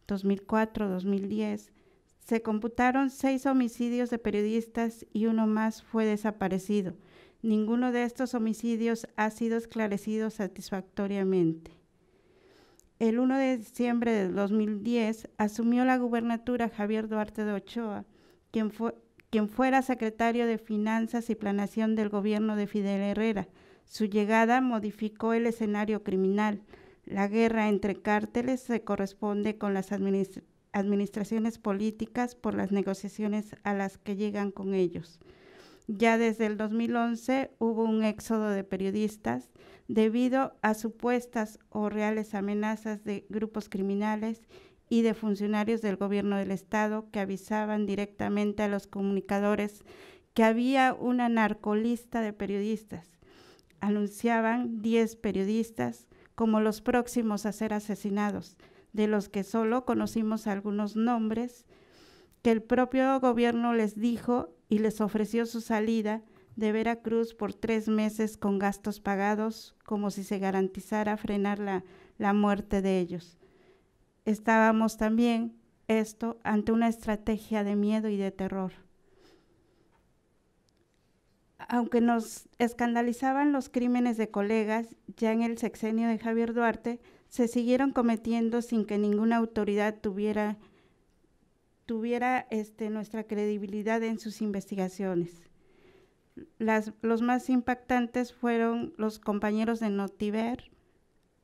2004-2010, se computaron seis homicidios de periodistas y uno más fue desaparecido. Ninguno de estos homicidios ha sido esclarecido satisfactoriamente el 1 de diciembre de 2010 asumió la gubernatura Javier Duarte de Ochoa, quien, fue, quien fuera secretario de Finanzas y Planación del gobierno de Fidel Herrera. Su llegada modificó el escenario criminal. La guerra entre cárteles se corresponde con las administraciones políticas por las negociaciones a las que llegan con ellos. Ya desde el 2011 hubo un éxodo de periodistas, debido a supuestas o reales amenazas de grupos criminales y de funcionarios del gobierno del Estado que avisaban directamente a los comunicadores que había una narcolista de periodistas. Anunciaban 10 periodistas como los próximos a ser asesinados, de los que solo conocimos algunos nombres, que el propio gobierno les dijo y les ofreció su salida de Veracruz por tres meses con gastos pagados, como si se garantizara frenar la, muerte de ellos. Estábamos también, esto, ante una estrategia de miedo y de terror. Aunque nos escandalizaban los crímenes de colegas, ya en el sexenio de Javier Duarte, se siguieron cometiendo sin que ninguna autoridad tuviera, tuviera este, nuestra credibilidad en sus investigaciones los más impactantes fueron los compañeros de Notiver,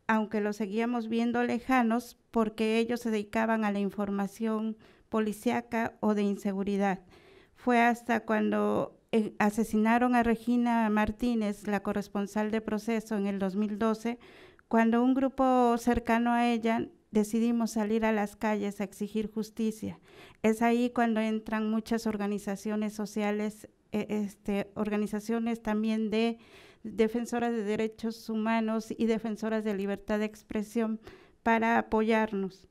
aunque los seguíamos viendo lejanos porque ellos se dedicaban a la información policiaca o de inseguridad. Fue hasta cuando eh, asesinaron a Regina Martínez, la corresponsal de proceso, en el 2012, cuando un grupo cercano a ella decidimos salir a las calles a exigir justicia. Es ahí cuando entran muchas organizaciones sociales eh, este, organizaciones también de defensoras de derechos humanos y defensoras de libertad de expresión para apoyarnos.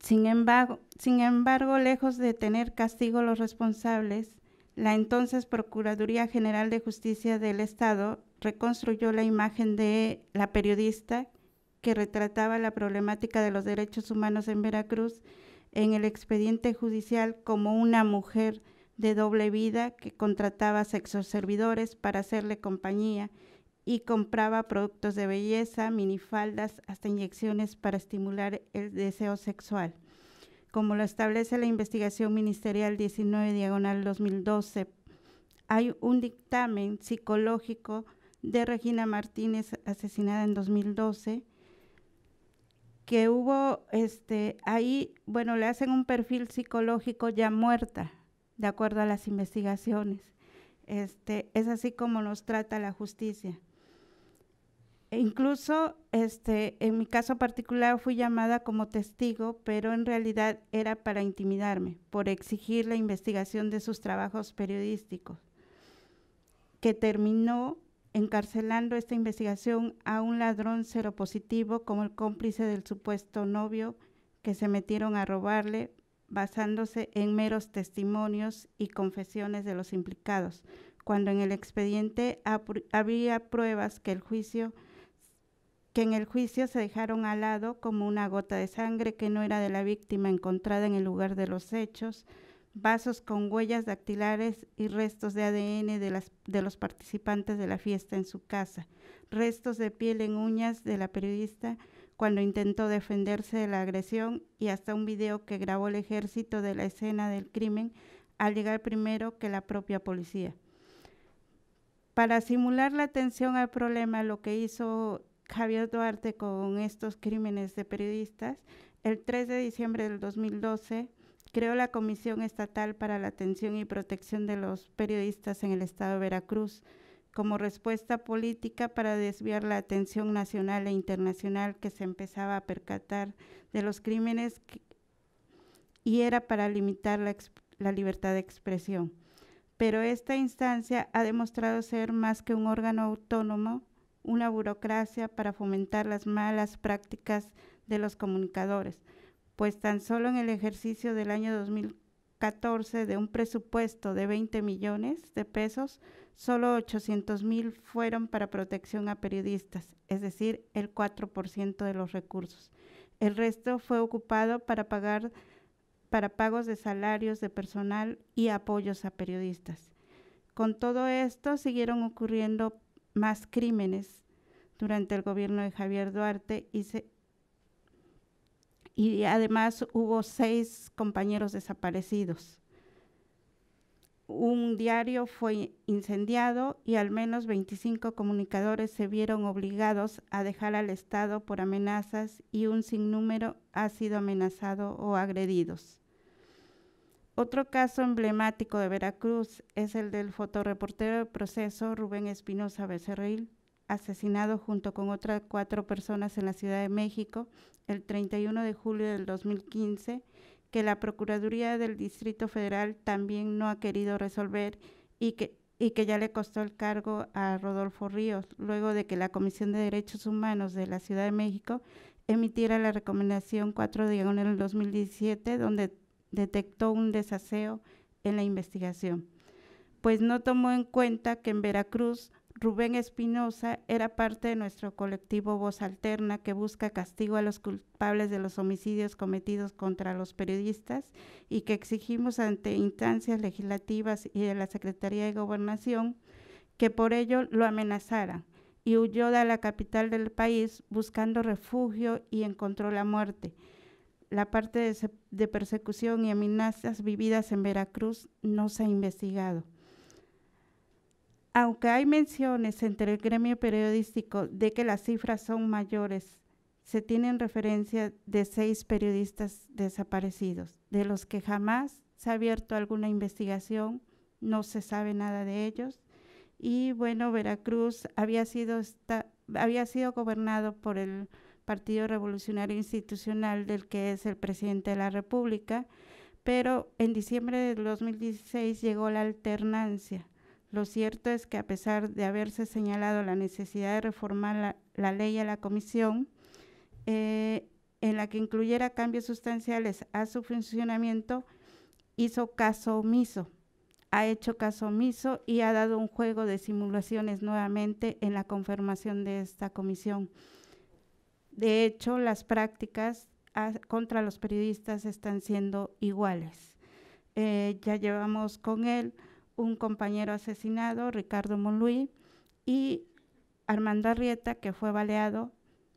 Sin embargo, sin embargo, lejos de tener castigo a los responsables, la entonces Procuraduría General de Justicia del Estado reconstruyó la imagen de la periodista que retrataba la problemática de los derechos humanos en Veracruz en el expediente judicial como una mujer de doble vida que contrataba sexoservidores para hacerle compañía y compraba productos de belleza, minifaldas, hasta inyecciones para estimular el deseo sexual. Como lo establece la investigación ministerial 19 diagonal 2012, hay un dictamen psicológico de Regina Martínez asesinada en 2012 que hubo, este, ahí, bueno, le hacen un perfil psicológico ya muerta, de acuerdo a las investigaciones. Este, es así como nos trata la justicia. E incluso, este, en mi caso particular fui llamada como testigo, pero en realidad era para intimidarme, por exigir la investigación de sus trabajos periodísticos, que terminó encarcelando esta investigación a un ladrón positivo como el cómplice del supuesto novio que se metieron a robarle basándose en meros testimonios y confesiones de los implicados, cuando en el expediente había pruebas que que en el juicio se dejaron al lado como una gota de sangre que no era de la víctima encontrada en el lugar de los hechos, vasos con huellas dactilares y restos de ADN de, los participantes de la fiesta en su casa, restos de piel en uñas de la periodista cuando intentó defenderse de la agresión y hasta un video que grabó el ejército de la escena del crimen al llegar primero que la propia policía. Para simular la atención al problema, lo que hizo Javier Duarte con estos crímenes de periodistas, el 3 de diciembre del 2012 creó la Comisión Estatal para la Atención y Protección de los Periodistas en el Estado de Veracruz como respuesta política para desviar la atención nacional e internacional que se empezaba a percatar de los crímenes y era para limitar la libertad de expresión. Pero esta instancia ha demostrado ser más que un órgano autónomo, una burocracia para fomentar las malas prácticas de los comunicadores pues tan solo en el ejercicio del año 2014 de un presupuesto de 20 millones de pesos, solo 800 mil fueron para protección a periodistas, es decir, el 4% de los recursos. El resto fue ocupado para pagar para pagos de salarios de personal y apoyos a periodistas. Con todo esto siguieron ocurriendo más crímenes durante el gobierno de Javier Duarte y se, y además hubo seis compañeros desaparecidos. Un diario fue incendiado y al menos 25 comunicadores se vieron obligados a dejar al Estado por amenazas y un sinnúmero ha sido amenazado o agredidos. Otro caso emblemático de Veracruz es el del fotoreportero del proceso Rubén Espinosa Becerril, asesinado junto con otras cuatro personas en la Ciudad de México el 31 de julio del 2015, que la Procuraduría del Distrito Federal también no ha querido resolver y que, y que ya le costó el cargo a Rodolfo Ríos, luego de que la Comisión de Derechos Humanos de la Ciudad de México emitiera la recomendación 4 de en el 2017, donde detectó un desaseo en la investigación, pues no tomó en cuenta que en Veracruz Rubén Espinosa era parte de nuestro colectivo Voz Alterna que busca castigo a los culpables de los homicidios cometidos contra los periodistas y que exigimos ante instancias legislativas y de la Secretaría de Gobernación que por ello lo amenazaran y huyó de la capital del país buscando refugio y encontró la muerte. La parte de, de persecución y amenazas vividas en Veracruz no se ha investigado. Aunque hay menciones entre el gremio periodístico de que las cifras son mayores, se tienen referencia de seis periodistas desaparecidos, de los que jamás se ha abierto alguna investigación, no se sabe nada de ellos. Y bueno, Veracruz había sido, había sido gobernado por el Partido Revolucionario Institucional, del que es el presidente de la República, pero en diciembre de 2016 llegó la alternancia lo cierto es que a pesar de haberse señalado la necesidad de reformar la, ley a la comisión, eh, en la que incluyera cambios sustanciales a su funcionamiento, hizo caso omiso, ha hecho caso omiso y ha dado un juego de simulaciones nuevamente en la confirmación de esta comisión. De hecho, las prácticas ah, contra los periodistas están siendo iguales. Eh, ya llevamos con él un compañero asesinado, Ricardo Monluí, y Armando Arrieta, que fue baleado,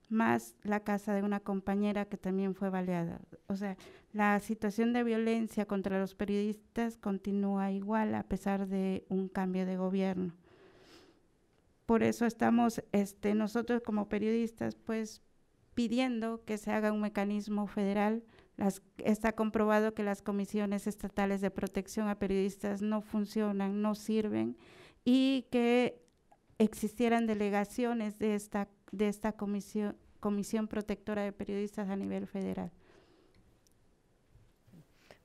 más la casa de una compañera que también fue baleada. O sea, la situación de violencia contra los periodistas continúa igual a pesar de un cambio de gobierno. Por eso estamos este, nosotros como periodistas pues pidiendo que se haga un mecanismo federal está comprobado que las comisiones estatales de protección a periodistas no funcionan, no sirven y que existieran delegaciones de esta, comisión, comisión protectora de periodistas a nivel federal.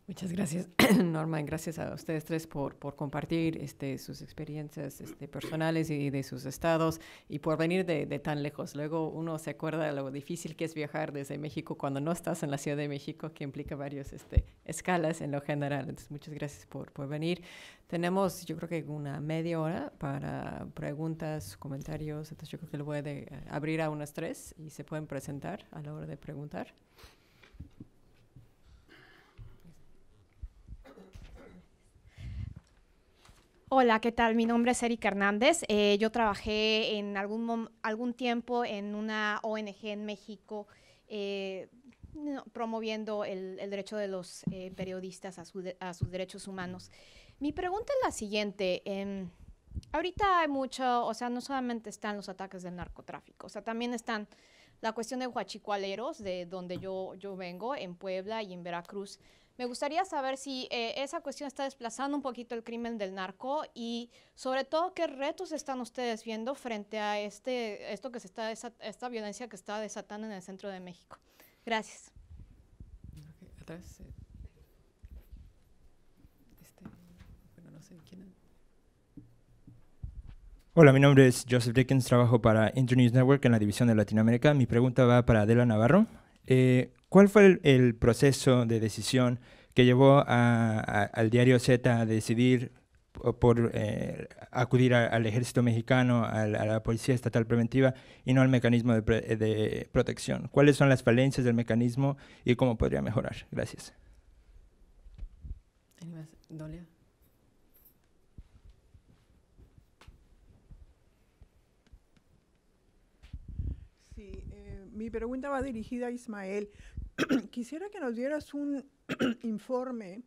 Muchas gracias, (clears throat) Norma. Gracias a ustedes tres por, compartir este, sus experiencias este, personales y de sus estados y por venir de, tan lejos. Luego uno se acuerda de lo difícil que es viajar desde México cuando no estás en la Ciudad de México, que implica varias este, escalas en lo general. Entonces, muchas gracias por, venir. Tenemos, yo creo que una media hora para preguntas, comentarios. Entonces, yo creo que lo voy a eh, abrir a unas tres y se pueden presentar a la hora de preguntar. Hola, ¿qué tal? Mi nombre es Erika Hernández. Eh, yo trabajé en algún, algún tiempo en una ONG en México eh, promoviendo el, derecho de los eh, periodistas a, sus derechos humanos. Mi pregunta es la siguiente. Em, ahorita hay mucho, o sea, no solamente están los ataques del narcotráfico, o sea, también están la cuestión de huachicualeros, de donde yo, yo vengo, en Puebla y en Veracruz. Me gustaría saber si eh, esa cuestión está desplazando un poquito el crimen del narco y sobre todo qué retos están ustedes viendo frente a este, esto que se está esta violencia que está desatando en el centro de México. Gracias. Eh, este, Hola, mi nombre es Joseph Dickens, trabajo para Internews Network en la división de Latinoamérica. Mi pregunta va para Adela Navarro. Eh, ¿Cuál fue el, proceso de decisión que llevó al diario Z a decidir por eh, acudir al ejército mexicano, a la, policía estatal preventiva y no al mecanismo de, protección. ¿Cuáles son las falencias del mecanismo y cómo podría mejorar? Gracias. Sí, eh, mi pregunta va dirigida a Ismael. (clears throat) Quisiera que nos dieras un (clears throat) informe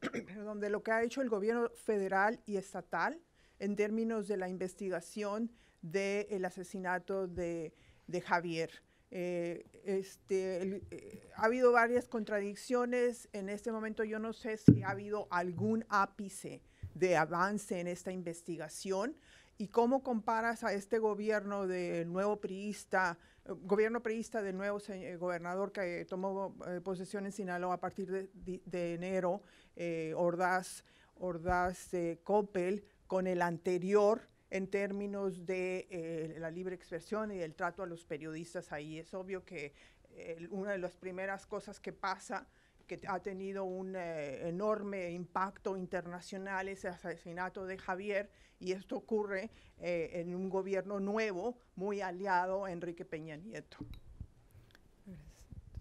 (clears throat) de lo que ha hecho el gobierno federal y estatal en términos de la investigación del asesinato de, Javier. Eh, este, eh, ha habido varias contradicciones. En este momento yo no sé si ha habido algún ápice de avance en esta investigación. ¿Y cómo comparas a este gobierno del nuevo priista gobierno PRIISTA del nuevo eh, gobernador que eh, tomó eh, posesión en Sinaloa a partir de, enero, Ordaz, Ordaz Coppel, con el anterior en términos de la libre expresión y el trato a los periodistas ahí. Es obvio que una de las primeras cosas que pasa que ha tenido un eh, enorme impacto internacional, ese asesinato de Javier, y esto ocurre eh, en un gobierno nuevo, muy aliado a Enrique Peña Nieto.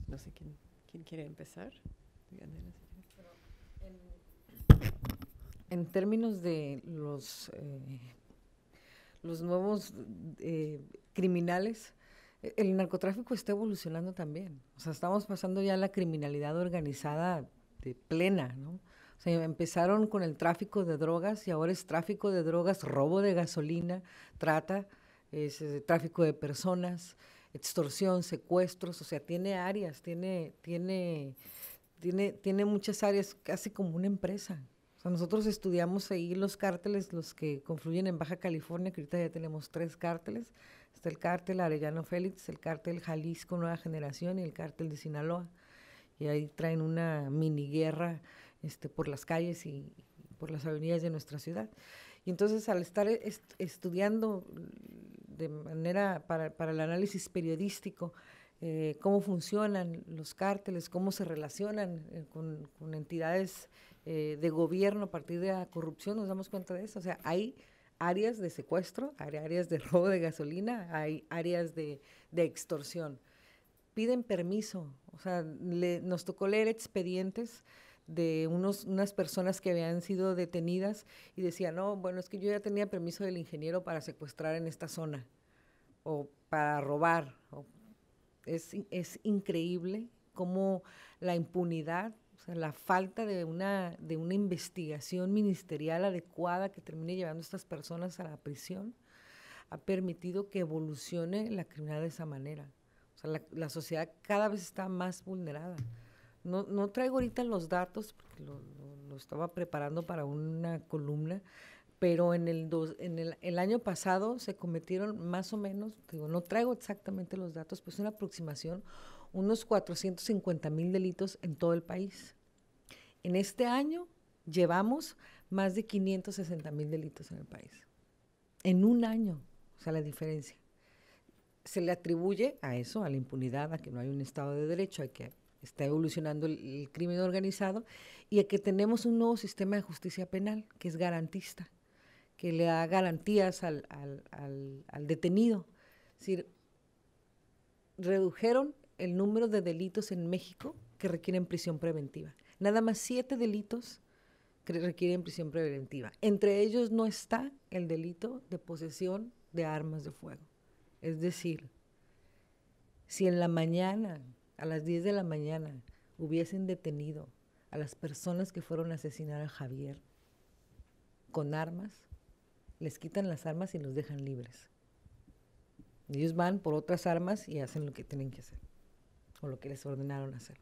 No sé quién, quién quiere empezar. En términos de los, eh, los nuevos criminales, el narcotráfico está evolucionando también. O sea, estamos pasando ya a la criminalidad organizada de plena, ¿no? O sea, empezaron con el tráfico de drogas y ahora es tráfico de drogas, robo de gasolina, trata, eh, tráfico de personas, extorsión, secuestros, o sea, tiene áreas, tiene, tiene, tiene, tiene muchas áreas, casi como una empresa. O sea, nosotros estudiamos ahí los cárteles, los que confluyen en Baja California, que ahorita ya tenemos tres cárteles, Está el cártel Arellano Félix, el cártel Jalisco Nueva Generación y el cártel de Sinaloa. Y ahí traen una mini guerra este, por las calles y por las avenidas de nuestra ciudad. Y entonces al estar e-, estudiando de manera para, el análisis periodístico, eh, cómo funcionan los cárteles, cómo se relacionan eh, con, entidades eh, de gobierno a partir de la corrupción, nos damos cuenta de eso. O sea, hay áreas de secuestro, áreas de robo de gasolina, hay áreas de, extorsión. Piden permiso, o sea, nos tocó leer expedientes de unos, unas personas que habían sido detenidas y decían, no, bueno, es que yo ya tenía permiso del ingeniero para secuestrar en esta zona o para robar. es, es increíble cómo la impunidad o sea, la falta de una, de una investigación ministerial adecuada que termine llevando a estas personas a la prisión ha permitido que evolucione la criminalidad de esa manera. O sea, la, sociedad cada vez está más vulnerada. No, no traigo ahorita los datos, porque lo, lo, estaba preparando para una columna, pero en, el, en el, año pasado se cometieron más o menos, digo, no traigo exactamente los datos, pues una aproximación, unos 450.000 delitos en todo el país. En este año llevamos más de 560.000 mil delitos en el país. En un año, o sea, la diferencia. Se le atribuye a eso, a la impunidad, a que no hay un Estado de Derecho, a que está evolucionando el, crimen organizado y a que tenemos un nuevo sistema de justicia penal que es garantista, que le da garantías al, al detenido. Es decir, redujeron el número de delitos en México que requieren prisión preventiva. Nada más siete delitos que requieren prisión preventiva. Entre ellos no está el delito de posesión de armas de fuego. Es decir, si en la mañana, a las 10 de la mañana, hubiesen detenido a las personas que fueron a asesinar a Javier con armas, les quitan las armas y los dejan libres. Ellos van por otras armas y hacen lo que tienen que hacer o lo que les ordenaron hacer.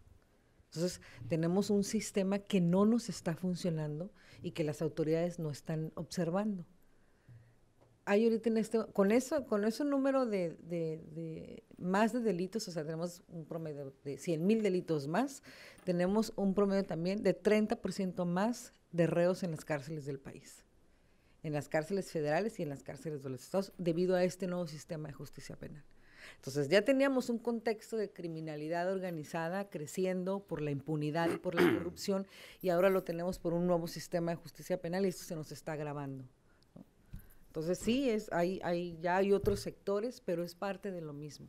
Entonces, tenemos un sistema que no nos está funcionando y que las autoridades no están observando. Hay ahorita en este, con eso, con ese número de, de más de delitos, o sea, tenemos un promedio de 100.000 mil delitos más, tenemos un promedio también de 30% más de reos en las cárceles del país, en las cárceles federales y en las cárceles de los estados, debido a este nuevo sistema de justicia penal. Entonces ya teníamos un contexto de criminalidad organizada creciendo por la impunidad y por la (clears throat) corrupción y ahora lo tenemos por un nuevo sistema de justicia penal y esto se nos está agravando. Entonces sí, es, hay, hay, ya hay otros sectores, pero es parte de lo mismo.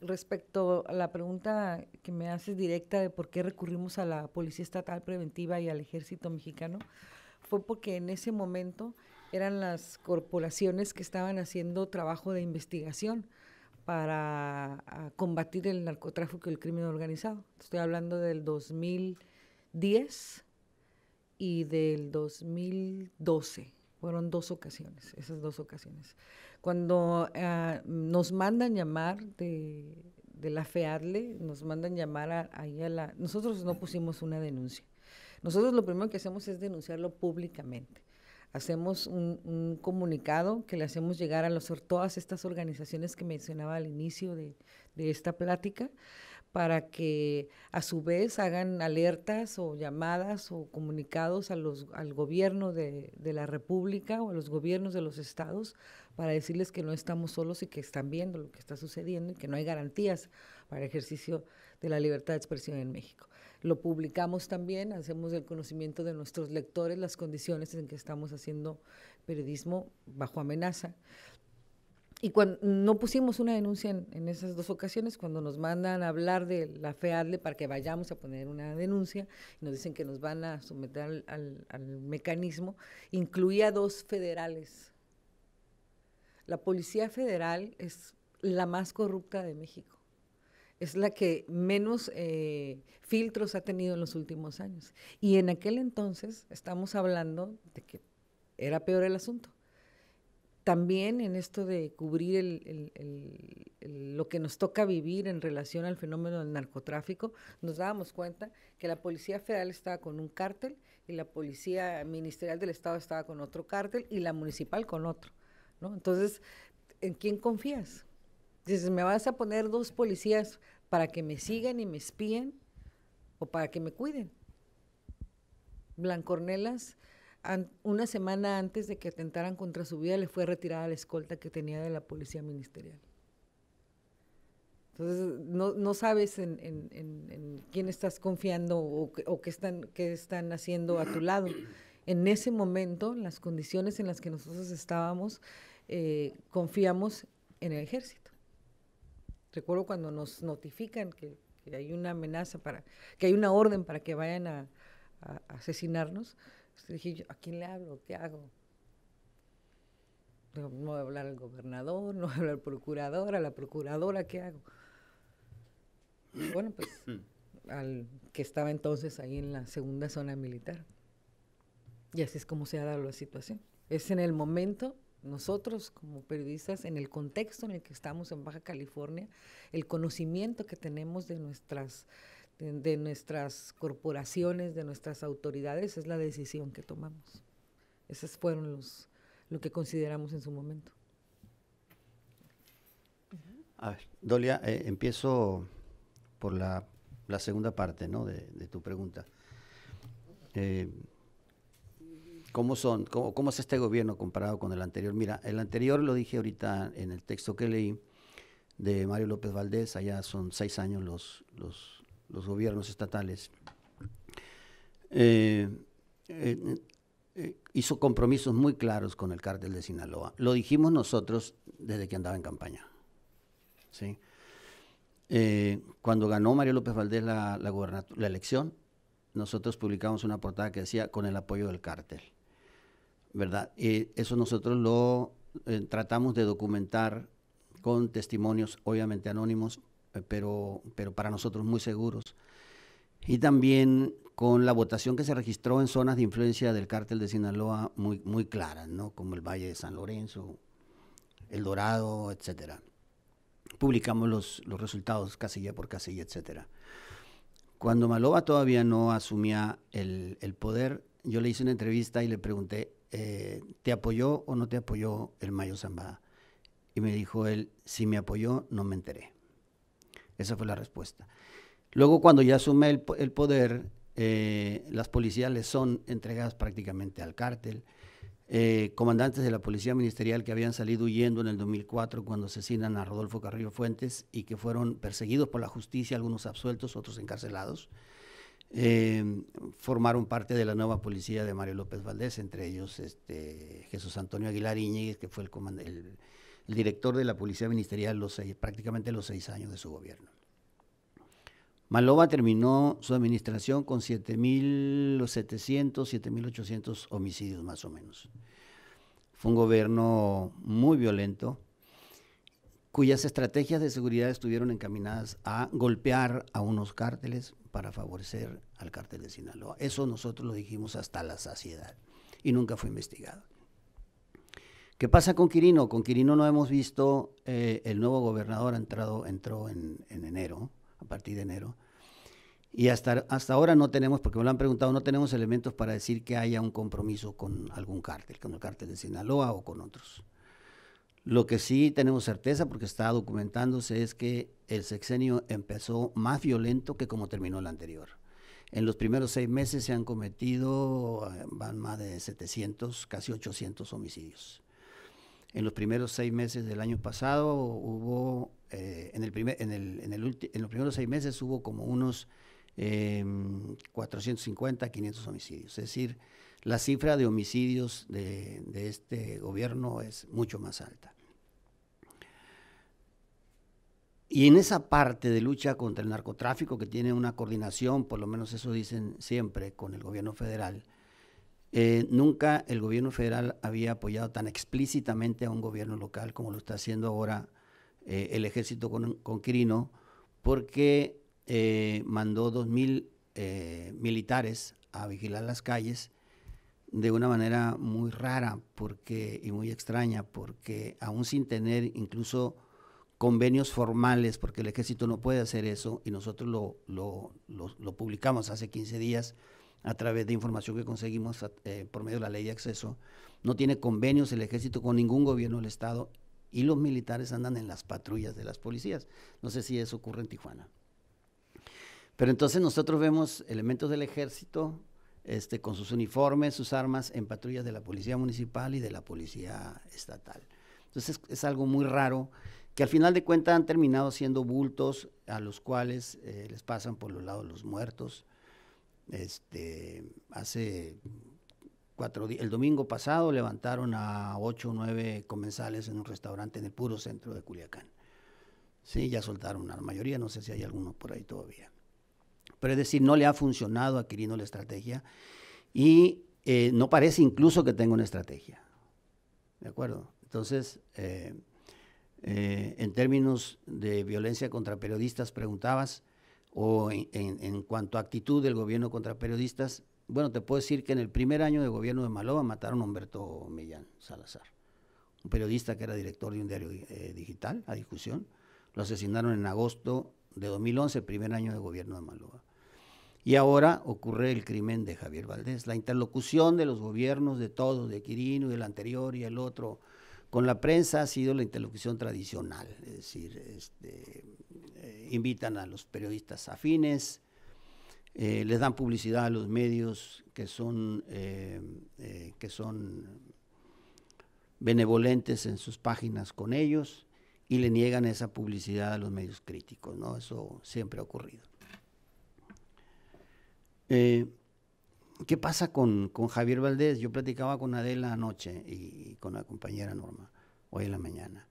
Respecto a la pregunta que me haces directa de por qué recurrimos a la Policía Estatal Preventiva y al Ejército Mexicano, fue porque en ese momento eran las corporaciones que estaban haciendo trabajo de investigación para ah, combatir el narcotráfico y el crimen organizado. Estoy hablando del 2010 y del 2012. Fueron dos ocasiones, esas dos ocasiones. Cuando ah, nos mandan llamar de, la FEADLE, nos mandan llamar ahí a la... Nosotros no pusimos una denuncia. Nosotros lo primero que hacemos es denunciarlo públicamente hacemos un, comunicado que le hacemos llegar a los, todas estas organizaciones que mencionaba al inicio de, esta plática para que a su vez hagan alertas o llamadas o comunicados a los, al gobierno de, de la República o a los gobiernos de los estados para decirles que no estamos solos y que están viendo lo que está sucediendo y que no hay garantías para el ejercicio de la libertad de expresión en México lo publicamos también, hacemos el conocimiento de nuestros lectores las condiciones en que estamos haciendo periodismo bajo amenaza. Y cuando, no pusimos una denuncia en, esas dos ocasiones, cuando nos mandan a hablar de la FEADLE para que vayamos a poner una denuncia, nos dicen que nos van a someter al mecanismo, incluía dos federales. La Policía Federal es la más corrupta de México es la que menos eh, filtros ha tenido en los últimos años. Y en aquel entonces estamos hablando de que era peor el asunto. También en esto de cubrir lo que nos toca vivir en relación al fenómeno del narcotráfico, nos dábamos cuenta que la Policía Federal estaba con un cártel y la Policía Ministerial del Estado estaba con otro cártel y la municipal con otro. Entonces, ¿en quién confías? Dices, ¿me vas a poner dos policías para que me sigan y me espíen o para que me cuiden? Blancornelas, una semana antes de que atentaran contra su vida, le fue retirada la escolta que tenía de la policía ministerial. Entonces, no, sabes en, quién estás confiando o, qué, están, están haciendo a tu lado. En ese momento, las condiciones en las que nosotros estábamos, eh, confiamos en el ejército recuerdo cuando nos notifican que, hay una amenaza para, que hay una orden para que vayan a, asesinarnos, dije ¿a quién le hablo? ¿Qué hago? Pues, no, voy a hablar al gobernador, (laughs) no voy a hablar al procurador, a la procuradora, ¿qué hago? bueno, pues mm. al que estaba entonces ahí en la segunda zona militar. Y así es como se ha dado la situación. Es en el momento nosotros como periodistas, en el contexto en el que estamos en Baja California, el conocimiento que tenemos de nuestras, de, nuestras corporaciones, de nuestras autoridades, es la decisión que tomamos. Esos fueron los, lo que consideramos en su momento. Dolia, eh, empiezo por la, segunda parte de, tu pregunta. Eh, cómo son, cómo, es este gobierno comparado con el anterior. Mira, el anterior lo dije ahorita en el texto que leí de Mario López Valdés, allá son seis años los, los, gobiernos estatales. Eh, eh, eh, hizo compromisos muy claros con el cártel de Sinaloa. Lo dijimos nosotros desde que andaba en campaña. cuando ganó Mario López Valdés la elección, nosotros publicamos una portada que decía con el apoyo del cártel. ¿verdad? eso nosotros lo eh, tratamos de documentar con testimonios obviamente anónimos, eh, pero, pero para nosotros muy seguros. Y también con la votación que se registró en zonas de influencia del cártel de Sinaloa muy, muy claras, ¿no? como el Valle de San Lorenzo, El Dorado, etc. Publicamos los, resultados casilla por casilla, etc. Cuando Maloba todavía no asumía el poder, yo le hice una entrevista y le pregunté eh, ¿te apoyó o no te apoyó el Mayo Zambada? Y me dijo él, si me apoyó, no me enteré. Esa fue la respuesta. Luego, cuando ya asume el, poder, eh, las policías les son entregadas prácticamente al cártel. Eh, comandantes de la Policía Ministerial que habían salido huyendo en el 2004 cuando asesinan a Rodolfo Carrillo Fuentes y que fueron perseguidos por la justicia, algunos absueltos, otros encarcelados. Eh, formaron parte de la nueva policía de Mario López Valdés, entre ellos este, Jesús Antonio Aguilar Iñiguez, que fue el, director de la policía ministerial los prácticamente los seis años de su gobierno. Maloba terminó su administración con 7.700, 7.800 homicidios más o menos. Fue un gobierno muy violento, cuyas estrategias de seguridad estuvieron encaminadas a golpear a unos cárteles, para favorecer al cártel de Sinaloa. Eso nosotros lo dijimos hasta la saciedad y nunca fue investigado. ¿Qué pasa con Quirino? Con Quirino no hemos visto, eh, el nuevo gobernador entrado, entró en, enero, a partir de enero, y hasta, hasta ahora no tenemos, porque me lo han preguntado, no tenemos elementos para decir que haya un compromiso con algún cártel, con el cártel de Sinaloa o con otros. Lo que sí tenemos certeza, porque está documentándose, es que el sexenio empezó más violento que como terminó el anterior. En los primeros seis meses se han cometido, eh, van más de 700, casi 800 homicidios. En los primeros seis meses del año pasado hubo, eh, en, el en, el, los primeros seis meses hubo como unos 450, eh, 500 homicidios. Es decir, la cifra de homicidios de este gobierno es mucho más alta. Y en esa parte de lucha contra el narcotráfico, que tiene una coordinación, por lo menos eso dicen siempre, con el gobierno federal, eh, nunca el gobierno federal había apoyado tan explícitamente a un gobierno local como lo está haciendo ahora eh, el ejército con, Quirino, porque eh, mandó mandó 2.000 militares a vigilar las calles de una manera muy rara porque, y muy extraña, porque aún sin tener incluso convenios formales, porque el ejército no puede hacer eso, y nosotros lo, lo, publicamos hace 15 días a través de información que conseguimos eh, por medio de la ley de acceso. No tiene convenios el ejército con ningún gobierno del Estado y los militares andan en las patrullas de las policías. No sé si eso ocurre en Tijuana. Pero entonces nosotros vemos elementos del ejército este, con sus uniformes, sus armas en patrullas de la policía municipal y de la policía estatal. Entonces es algo muy raro que al final de cuentas han terminado siendo bultos a los cuales eh, les pasan por los lados los muertos. Este, hace cuatro días, el domingo pasado levantaron a ocho o nueve comensales en un restaurante en el puro centro de Culiacán. Sí, ya soltaron la mayoría, no sé si hay alguno por ahí todavía. Pero es decir, no le ha funcionado adquiriendo la estrategia y eh, no parece incluso que tenga una estrategia. ¿De acuerdo? Entonces, eh, eh, en términos de violencia contra periodistas, preguntabas, o en, cuanto a actitud del gobierno contra periodistas, bueno, te puedo decir que en el primer año de gobierno de Maloba mataron a Humberto Millán Salazar, un periodista que era director de un diario eh, digital, a discusión. Lo asesinaron en agosto de 2011, primer año de gobierno de Maloba. Y ahora ocurre el crimen de Javier Valdés. La interlocución de los gobiernos, de todos, de Quirino y del anterior y el otro, con la prensa ha sido la interlocución tradicional, es decir, este, eh, invitan a los periodistas afines, eh, les dan publicidad a los medios que son, eh, que son benevolentes en sus páginas con ellos y le niegan esa publicidad a los medios críticos, ¿no? Eso siempre ha ocurrido. ¿Qué pasa con, Javier Valdés? Yo platicaba con Adela anoche y, con la compañera Norma, hoy en la mañana.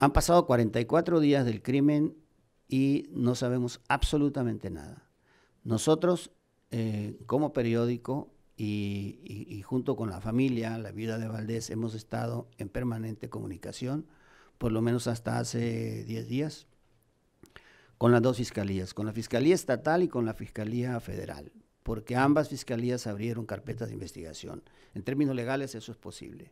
Han pasado 44 días del crimen y no sabemos absolutamente nada. Nosotros, eh, como periódico y, y junto con la familia, la vida de Valdés, hemos estado en permanente comunicación, por lo menos hasta hace 10 días, con las dos fiscalías, con la Fiscalía Estatal y con la Fiscalía Federal porque ambas fiscalías abrieron carpetas de investigación. En términos legales eso es posible.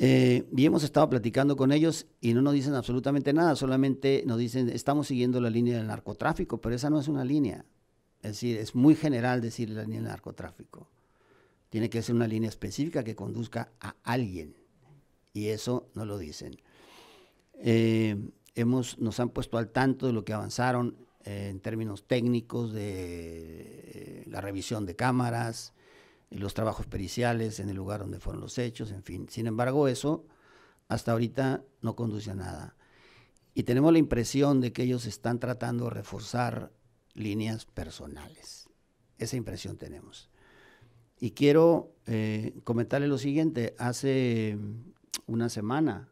Eh, y hemos estado platicando con ellos y no nos dicen absolutamente nada, solamente nos dicen, estamos siguiendo la línea del narcotráfico, pero esa no es una línea. Es decir, es muy general decir la línea del narcotráfico. Tiene que ser una línea específica que conduzca a alguien. Y eso no lo dicen. Eh, hemos, nos han puesto al tanto de lo que avanzaron eh, en términos técnicos de eh, la revisión de cámaras, los trabajos periciales en el lugar donde fueron los hechos, en fin. Sin embargo, eso hasta ahorita no conduce a nada. Y tenemos la impresión de que ellos están tratando de reforzar líneas personales. Esa impresión tenemos. Y quiero eh, comentarle lo siguiente. Hace mm, una semana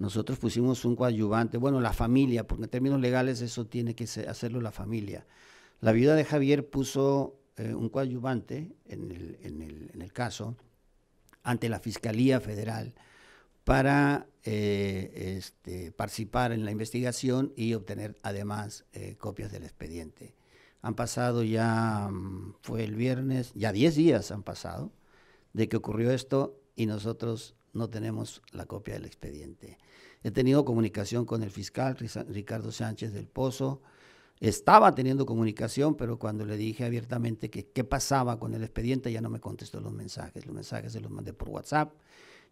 nosotros pusimos un coadyuvante, bueno, la familia, porque en términos legales eso tiene que hacerlo la familia. La viuda de Javier puso eh, un coadyuvante en el, caso ante la Fiscalía Federal para eh, este, participar en la investigación y obtener además eh, copias del expediente. Han pasado ya, mm, fue el viernes, ya 10 días han pasado de que ocurrió esto y nosotros no tenemos la copia del expediente. He tenido comunicación con el fiscal Ricardo Sánchez del Pozo. Estaba teniendo comunicación, pero cuando le dije abiertamente qué pasaba con el expediente, ya no me contestó los mensajes. Los mensajes se los mandé por WhatsApp,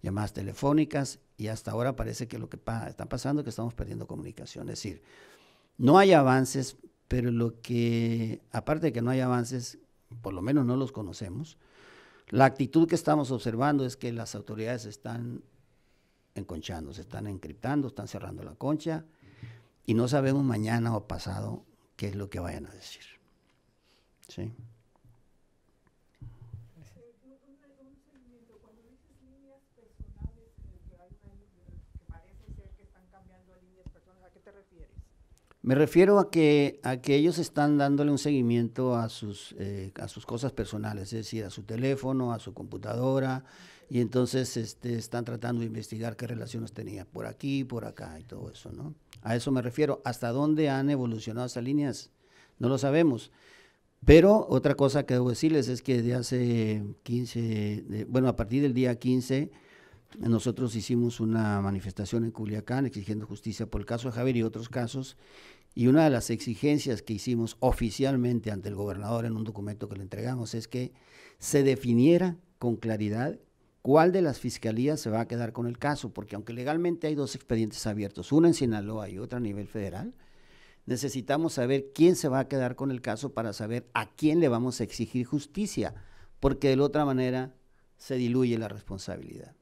llamadas telefónicas, y hasta ahora parece que lo que está pasando es que estamos perdiendo comunicación. Es decir, no hay avances, pero lo que, aparte de que no hay avances, por lo menos no los conocemos, la actitud que estamos observando es que las autoridades están enconchando, se están encriptando, están cerrando la concha y no sabemos mañana o pasado qué es lo que vayan a decir. ¿Sí? Me refiero a que, a que ellos están dándole un seguimiento a sus, eh, a sus cosas personales, es decir, a su teléfono, a su computadora, y entonces este, están tratando de investigar qué relaciones tenía por aquí, por acá y todo eso, ¿no? A eso me refiero. ¿Hasta dónde han evolucionado esas líneas? No lo sabemos. Pero otra cosa que debo decirles es que de hace 15, bueno, a partir del día 15, nosotros hicimos una manifestación en Culiacán exigiendo justicia por el caso de Javier y otros casos, y una de las exigencias que hicimos oficialmente ante el gobernador en un documento que le entregamos es que se definiera con claridad cuál de las fiscalías se va a quedar con el caso, porque aunque legalmente hay dos expedientes abiertos, uno en Sinaloa y otro a nivel federal, necesitamos saber quién se va a quedar con el caso para saber a quién le vamos a exigir justicia, porque de la otra manera se diluye la responsabilidad.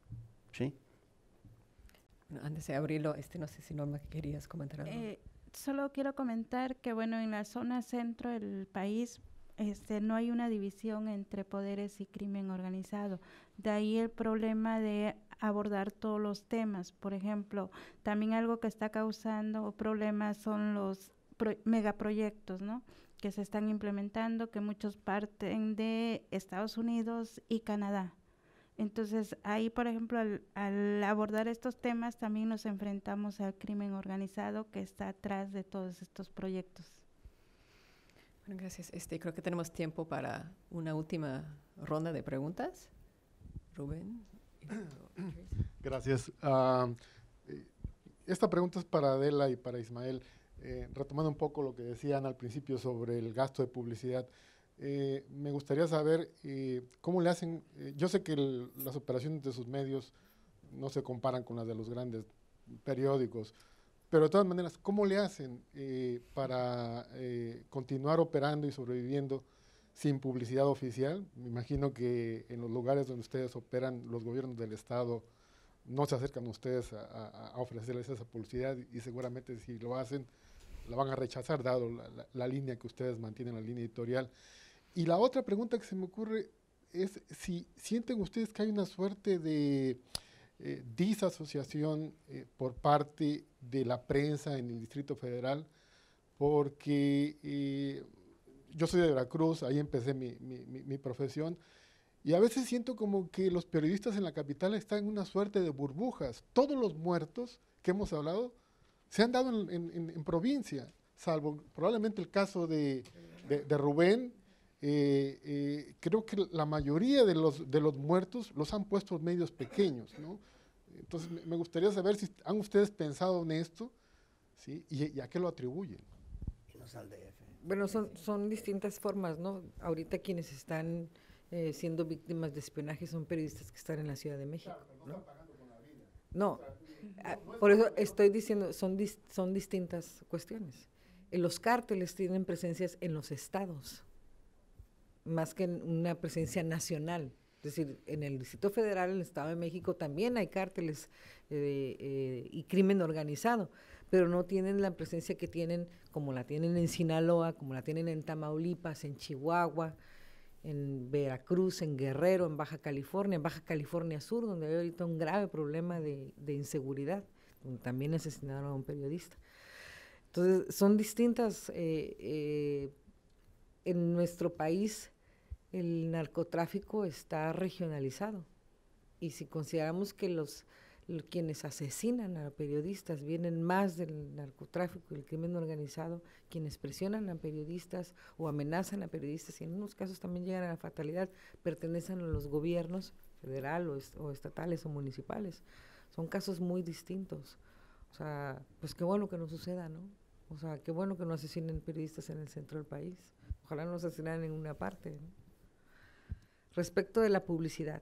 antes de abrirlo, este, no sé si Norma querías comentar algo. Eh, solo quiero comentar que, bueno, en la zona centro del país este, no hay una división entre poderes y crimen organizado. De ahí el problema de abordar todos los temas. Por ejemplo, también algo que está causando problemas son los megaproyectos, ¿no? que se están implementando, que muchos parten de Estados Unidos y Canadá. Entonces, ahí, por ejemplo, al, abordar estos temas, también nos enfrentamos al crimen organizado que está atrás de todos estos proyectos. Bueno, gracias. Este, creo que tenemos tiempo para una última ronda de preguntas. Rubén. (coughs) Gracias. Ah, eh, esta pregunta es para Adela y para Ismael. Eh, retomando un poco lo que decían al principio sobre el gasto de publicidad. Eh, me gustaría saber eh, cómo le hacen, eh, yo sé que las operaciones de sus medios no se comparan con las de los grandes periódicos, pero de todas maneras, ¿cómo le hacen para continuar operando y sobreviviendo sin publicidad oficial? Me imagino que en los lugares donde ustedes operan, los gobiernos del Estado no se acercan ustedes a, a, a ofrecerles esa publicidad y seguramente si lo hacen, la van a rechazar, dado la línea que ustedes mantienen, la línea editorial. Y la otra pregunta que se me ocurre es si sienten ustedes que hay una suerte de eh, disasociación eh, por parte de la prensa en el Distrito Federal, porque eh, yo soy de Veracruz, ahí empecé mi, mi, profesión, y a veces siento como que los periodistas en la capital están en una suerte de burbujas. Todos los muertos que hemos hablado se han dado en, provincia, salvo probablemente el caso de, de Rubén, eh, eh, creo que la mayoría de los, de los muertos los han puesto medios pequeños, ¿no? Entonces me gustaría saber si han ustedes pensado en esto, ¿sí? ¿Y, a qué lo atribuyen? Bueno, son, distintas formas, ¿no? Ahorita quienes están eh, siendo víctimas de espionaje son periodistas que están en la Ciudad de México. no, por eso estoy diciendo, son, son distintas cuestiones. Eh, los cárteles tienen presencias en los estados más que una presencia nacional. Es decir, en el Distrito Federal, en el Estado de México, también hay cárteles eh, eh, y crimen organizado, pero no tienen la presencia que tienen como la tienen en Sinaloa, como la tienen en Tamaulipas, en Chihuahua, en Veracruz, en Guerrero, en Baja California, en Baja California Sur, donde hay ahorita un grave problema de, inseguridad, donde también asesinaron a un periodista. Entonces, son distintas eh, en nuestro país el narcotráfico está regionalizado. Y si consideramos que los, quienes asesinan a periodistas vienen más del narcotráfico y el crimen organizado, quienes presionan a periodistas o amenazan a periodistas y en unos casos también llegan a la fatalidad, pertenecen a los gobiernos federal o, estatales o municipales. Son casos muy distintos. O sea, pues qué bueno que no suceda, ¿no? O sea, qué bueno que no asesinen periodistas en el centro del país. Ojalá no asesinen en una parte, ¿no? respecto de la publicidad.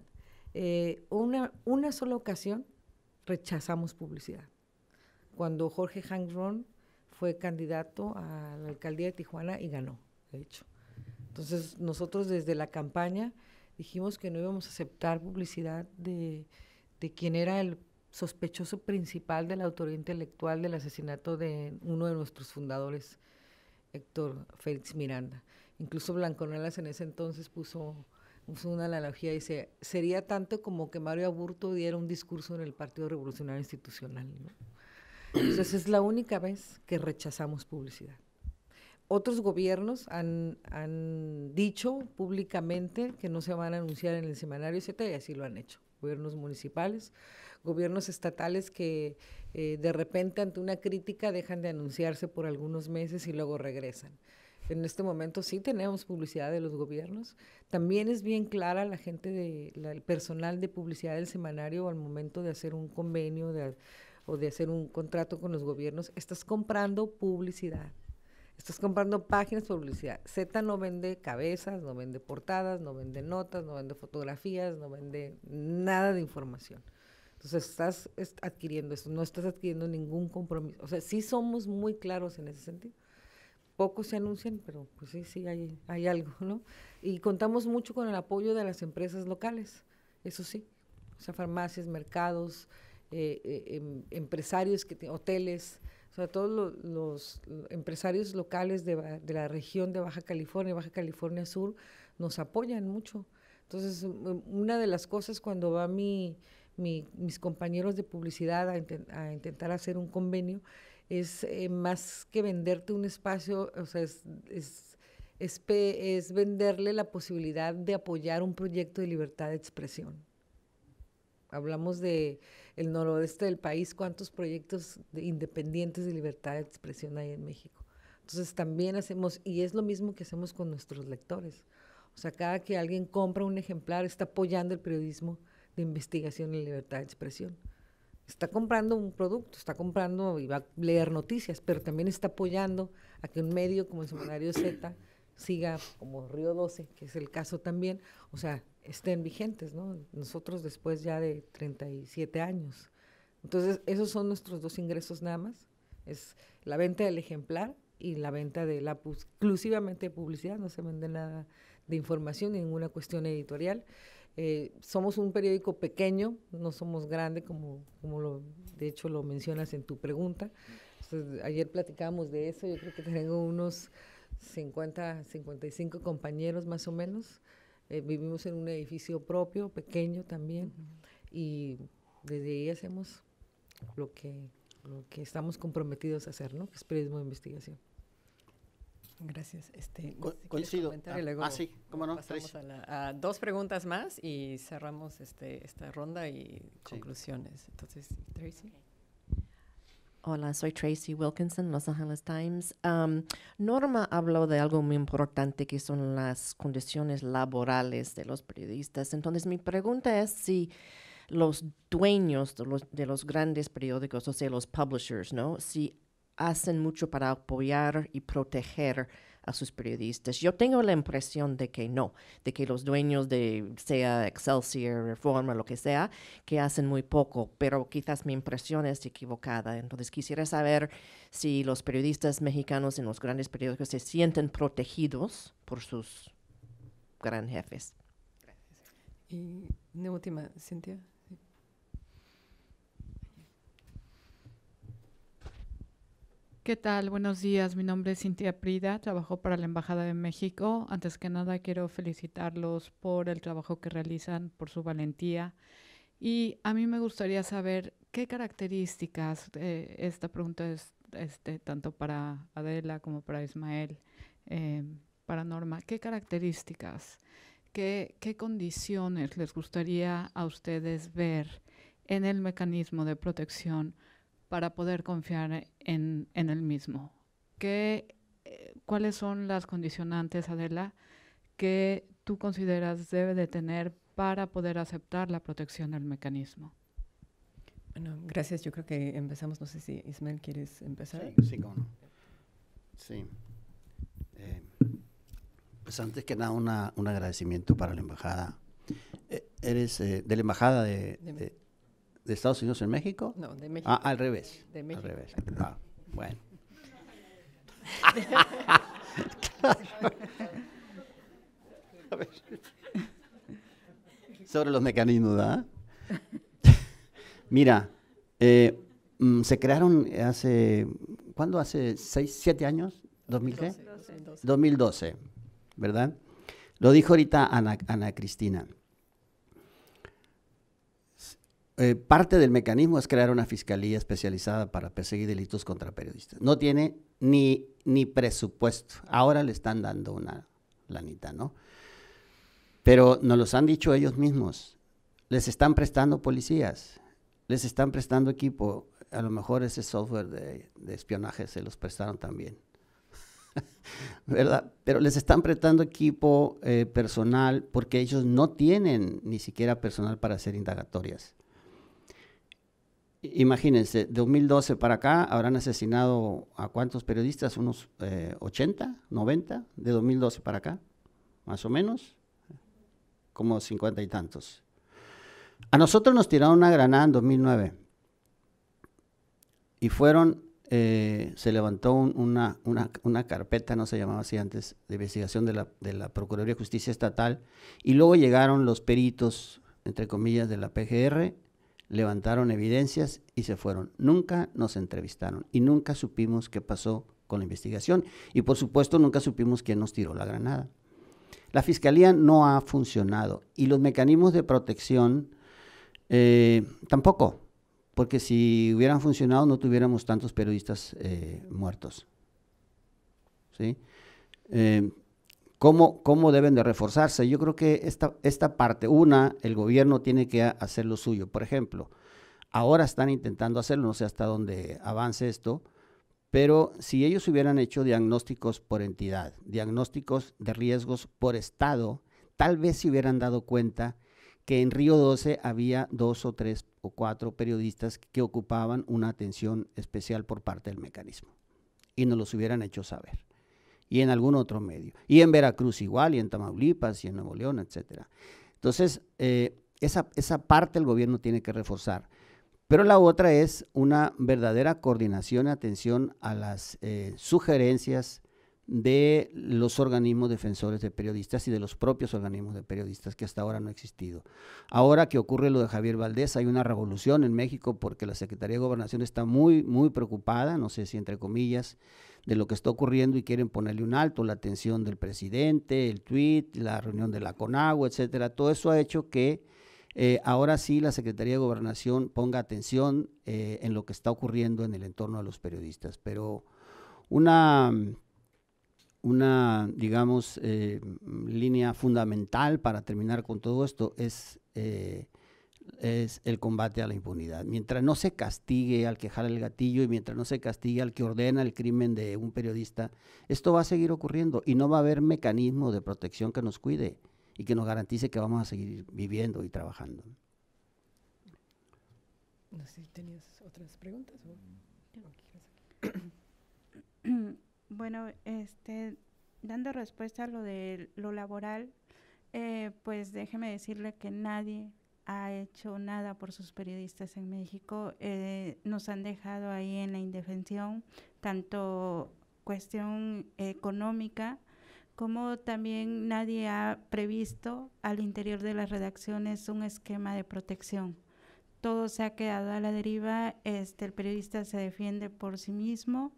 Eh, una, una sola ocasión rechazamos publicidad. Cuando Jorge Hangron fue candidato a la alcaldía de Tijuana y ganó, de hecho. Entonces nosotros desde la campaña dijimos que no íbamos a aceptar publicidad de, quien era el sospechoso principal de la autoridad intelectual del asesinato de uno de nuestros fundadores, Héctor Félix Miranda. Incluso Blanconelas en ese entonces puso usó una analogía, dice, sería tanto como que Mario Aburto diera un discurso en el Partido Revolucionario Institucional. ¿no? Entonces es la única vez que rechazamos publicidad. Otros gobiernos han, han dicho públicamente que no se van a anunciar en el semanario Z y así lo han hecho. Gobiernos municipales, gobiernos estatales que eh, de repente ante una crítica dejan de anunciarse por algunos meses y luego regresan en este momento sí tenemos publicidad de los gobiernos. También es bien clara la gente, de, el personal de publicidad del semanario al momento de hacer un convenio o de hacer un contrato con los gobiernos, estás comprando publicidad. Estás comprando páginas de publicidad. Z no vende cabezas, no vende portadas, no vende notas, no vende fotografías, no vende nada de información. Entonces estás adquiriendo esto, no estás adquiriendo ningún compromiso. O sea, sí somos muy claros en ese sentido pocos se anuncian, pero pues sí, sí, hay, hay algo, (laughs) ¿no? Y contamos mucho con el apoyo de las empresas locales, eso sí, o sea, farmacias, mercados, eh, eh, em, empresarios, hoteles, o sea, todos los empresarios locales de, la región de Baja California, Baja California Sur, nos apoyan mucho. Entonces, una de las cosas cuando va mi, mis compañeros de publicidad a intentar hacer un convenio, es eh, más que venderte un espacio, o sea, es, venderle la posibilidad de apoyar un proyecto de libertad de expresión. Hablamos de el noroeste del país, cuántos proyectos independientes de libertad de expresión hay en México. Entonces también hacemos, y es lo mismo que hacemos con nuestros lectores. O sea, cada que alguien compra un ejemplar está apoyando el periodismo de investigación y libertad de expresión. Está comprando un producto, está comprando y va a leer noticias, pero también está apoyando a que un medio como el Semanario Z siga como Río 12, que es el caso también, o sea, estén vigentes, ¿no? Nosotros después ya de 37 años. Entonces, esos son nuestros dos ingresos nada más. Es la venta del ejemplar y la venta de la exclusivamente de publicidad, no se vende nada de información, ninguna cuestión editorial. Eh, somos un periódico pequeño, no somos grande como, como lo, de hecho lo mencionas en tu pregunta. ayer platicábamos de eso, yo creo que tengo unos 50, 55 compañeros más o menos. Eh, vivimos en un edificio propio, pequeño también, y desde ahí hacemos lo que, lo que estamos comprometidos a hacer, ¿no? Que es periodismo de investigación. Gracias. Este, coincido. Ah, ah, sí, cómo no. Pasamos a, dos preguntas más y cerramos este, esta ronda y conclusiones. Entonces, Tracy. Hola, soy Tracy Wilkinson, Los Angeles Times. Norma habló de algo muy importante que son las condiciones laborales de los periodistas. Entonces, mi pregunta es si los dueños de los, de los grandes periódicos, o sea, los publishers, ¿no? Si hacen mucho para apoyar y proteger a sus periodistas. Yo tengo la impresión de que no, de que los dueños de, sea Excelsior, Reforma, lo que sea, que hacen muy poco, pero quizás mi impresión es equivocada. Entonces quisiera saber si los periodistas mexicanos en los grandes periódicos se sienten protegidos por sus gran jefes. Gracias. Y última, Cintia. ¿Qué tal? Buenos días. Mi nombre es Cintia Prida. Trabajo para la Embajada de México. Antes que nada, quiero felicitarlos por el trabajo que realizan, por su valentía. Y a mí me gustaría saber qué características, eh, esta pregunta es este, tanto para Adela como para Ismael, em, para Norma, qué características, qué, qué condiciones les gustaría a ustedes ver en el mecanismo de protección para poder confiar en, en el mismo. ¿Qué, eh, ¿Cuáles son las condicionantes, Adela, que tú consideras debe de tener para poder aceptar la protección del mecanismo? Bueno, gracias. Yo creo que empezamos. No sé si Ismael quieres empezar. Sí, sí cómo Sí. Eh, pues antes que nada, un agradecimiento para la embajada. Eh, eres de la embajada de, ¿De Estados Unidos en México? No, de ah, México. Ah, al revés. De México. Al revés. Ah, bueno. (laughs) Sobre los mecanismos, ¿verdad? Mira, eh, mm, se crearon hace, ¿cuándo? Hace seis, siete años, 2012, 2012. ¿verdad? Lo dijo ahorita Ana Cristina. Eh, parte del mecanismo es crear una fiscalía especializada para perseguir delitos contra periodistas. No tiene ni, presupuesto. Ahora le están dando una lanita, ¿no? Pero nos los han dicho ellos mismos. Les están prestando policías, les están prestando equipo. A lo mejor ese software de, espionaje se los prestaron también. (laughs) ¿Verdad? Pero les están prestando equipo eh, personal porque ellos no tienen ni siquiera personal para hacer indagatorias. Imagínense, de 2012 para acá habrán asesinado a cuántos periodistas, unos 80, eh, 90, de 2012 para acá, más o menos, como 50 y tantos. A nosotros nos tiraron una granada en 2009 y fueron, eh, se levantó una, carpeta, no se llamaba así antes, de investigación de la, de la Procuraduría de Justicia Estatal y luego llegaron los peritos, entre comillas, de la PGR levantaron evidencias y se fueron. Nunca nos entrevistaron y nunca supimos qué pasó con la investigación. Y por supuesto nunca supimos quién nos tiró la granada. La fiscalía no ha funcionado y los mecanismos de protección eh, tampoco, porque si hubieran funcionado no tuviéramos tantos periodistas eh, muertos. ¿sí? Eh, ¿Cómo, deben de reforzarse? Yo creo que esta, esta parte, una, el gobierno tiene que hacer lo suyo. Por ejemplo, ahora están intentando hacerlo, no sé hasta dónde avance esto, pero si ellos hubieran hecho diagnósticos por entidad, diagnósticos de riesgos por estado, tal vez se hubieran dado cuenta que en Río 12 había dos o tres o cuatro periodistas que ocupaban una atención especial por parte del mecanismo y nos los hubieran hecho saber y en algún otro medio. Y en Veracruz igual, y en Tamaulipas, y en Nuevo León, etc. Entonces, eh, esa, parte el gobierno tiene que reforzar. Pero la otra es una verdadera coordinación y atención a las eh, sugerencias, de los organismos defensores de periodistas y de los propios organismos de periodistas que hasta ahora no ha existido. Ahora que ocurre lo de Javier Valdés, hay una revolución en México porque la Secretaría de Gobernación está muy, muy preocupada, no sé si entre comillas, de lo que está ocurriendo y quieren ponerle un alto, la atención del presidente, el tweet la reunión de la CONAGUA, etcétera. Todo eso ha hecho que eh, ahora sí la Secretaría de Gobernación ponga atención eh, en lo que está ocurriendo en el entorno de los periodistas. Pero una una, digamos, eh, línea fundamental para terminar con todo esto es, eh, es el combate a la impunidad. Mientras no se castigue al que jala el gatillo y mientras no se castigue al que ordena el crimen de un periodista, esto va a seguir ocurriendo y no va a haber mecanismo de protección que nos cuide y que nos garantice que vamos a seguir viviendo y trabajando. No sé si tenías otras preguntas. Mm. (clears throat) (clears throat) Bueno, este, dando respuesta a lo de lo laboral, eh, pues déjeme decirle que nadie ha hecho nada por sus periodistas en México. Eh, nos han dejado ahí en la indefensión, tanto cuestión económica como también nadie ha previsto al interior de las redacciones un esquema de protección. Todo se ha quedado a la deriva, este, el periodista se defiende por sí mismo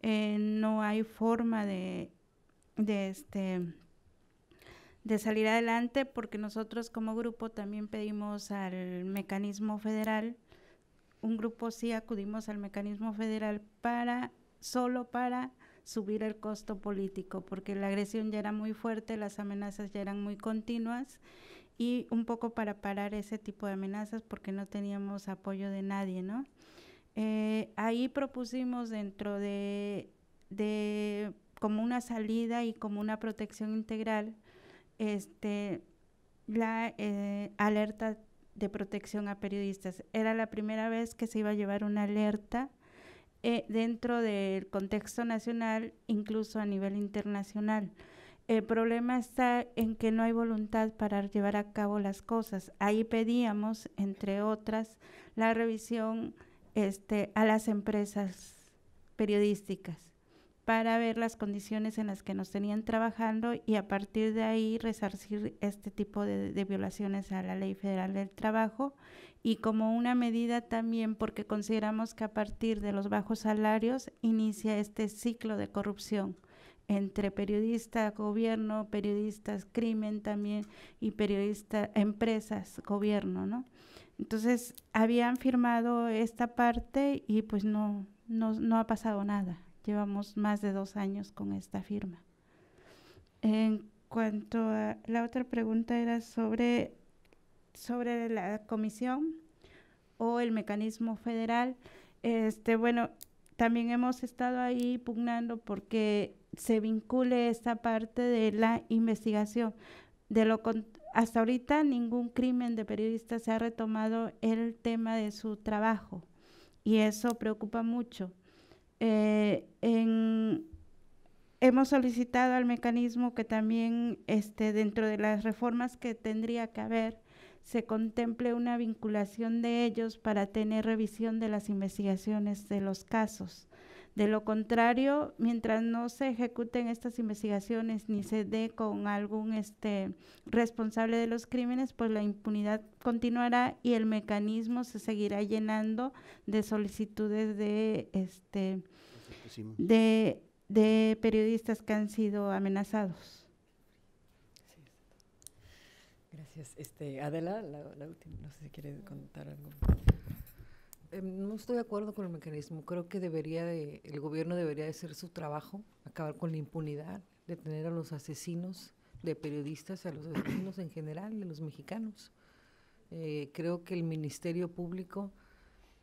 eh, no hay forma de, de, este, de salir adelante porque nosotros como grupo también pedimos al mecanismo federal, un grupo sí acudimos al mecanismo federal para, solo para subir el costo político, porque la agresión ya era muy fuerte, las amenazas ya eran muy continuas y un poco para parar ese tipo de amenazas porque no teníamos apoyo de nadie, ¿no? Eh, ahí propusimos dentro de, como una salida y como una protección integral este, la eh, alerta de protección a periodistas. Era la primera vez que se iba a llevar una alerta eh, dentro del contexto nacional, incluso a nivel internacional. El problema está en que no hay voluntad para llevar a cabo las cosas. Ahí pedíamos, entre otras, la revisión este, a las empresas periodísticas para ver las condiciones en las que nos tenían trabajando y a partir de ahí resarcir este tipo de, violaciones a la ley federal del trabajo y como una medida también porque consideramos que a partir de los bajos salarios inicia este ciclo de corrupción entre periodista, gobierno, periodistas, crimen también y periodistas, empresas, gobierno, ¿no? Entonces, habían firmado esta parte y pues no, no, ha pasado nada. Llevamos más de dos años con esta firma. En cuanto a la otra pregunta era sobre, sobre la comisión o el mecanismo federal. Este, bueno, también hemos estado ahí pugnando porque se vincule esta parte de la investigación. De lo, hasta ahorita ningún crimen de periodista se ha retomado el tema de su trabajo y eso preocupa mucho. Eh, hemos solicitado al mecanismo que también este, dentro de las reformas que tendría que haber se contemple una vinculación de ellos para tener revisión de las investigaciones de los casos. De lo contrario, mientras no se ejecuten estas investigaciones ni se dé con algún este, responsable de los crímenes, pues la impunidad continuará y el mecanismo se seguirá llenando de solicitudes de, este, de, periodistas que han sido amenazados. Gracias. Este, Adela, la, última, no sé si quiere contar algo. Em, no estoy de acuerdo con el mecanismo. Creo que debería el gobierno debería de hacer su trabajo, acabar con la impunidad, detener a los asesinos de periodistas, a los asesinos en general, de los mexicanos. Eh, creo que el Ministerio Público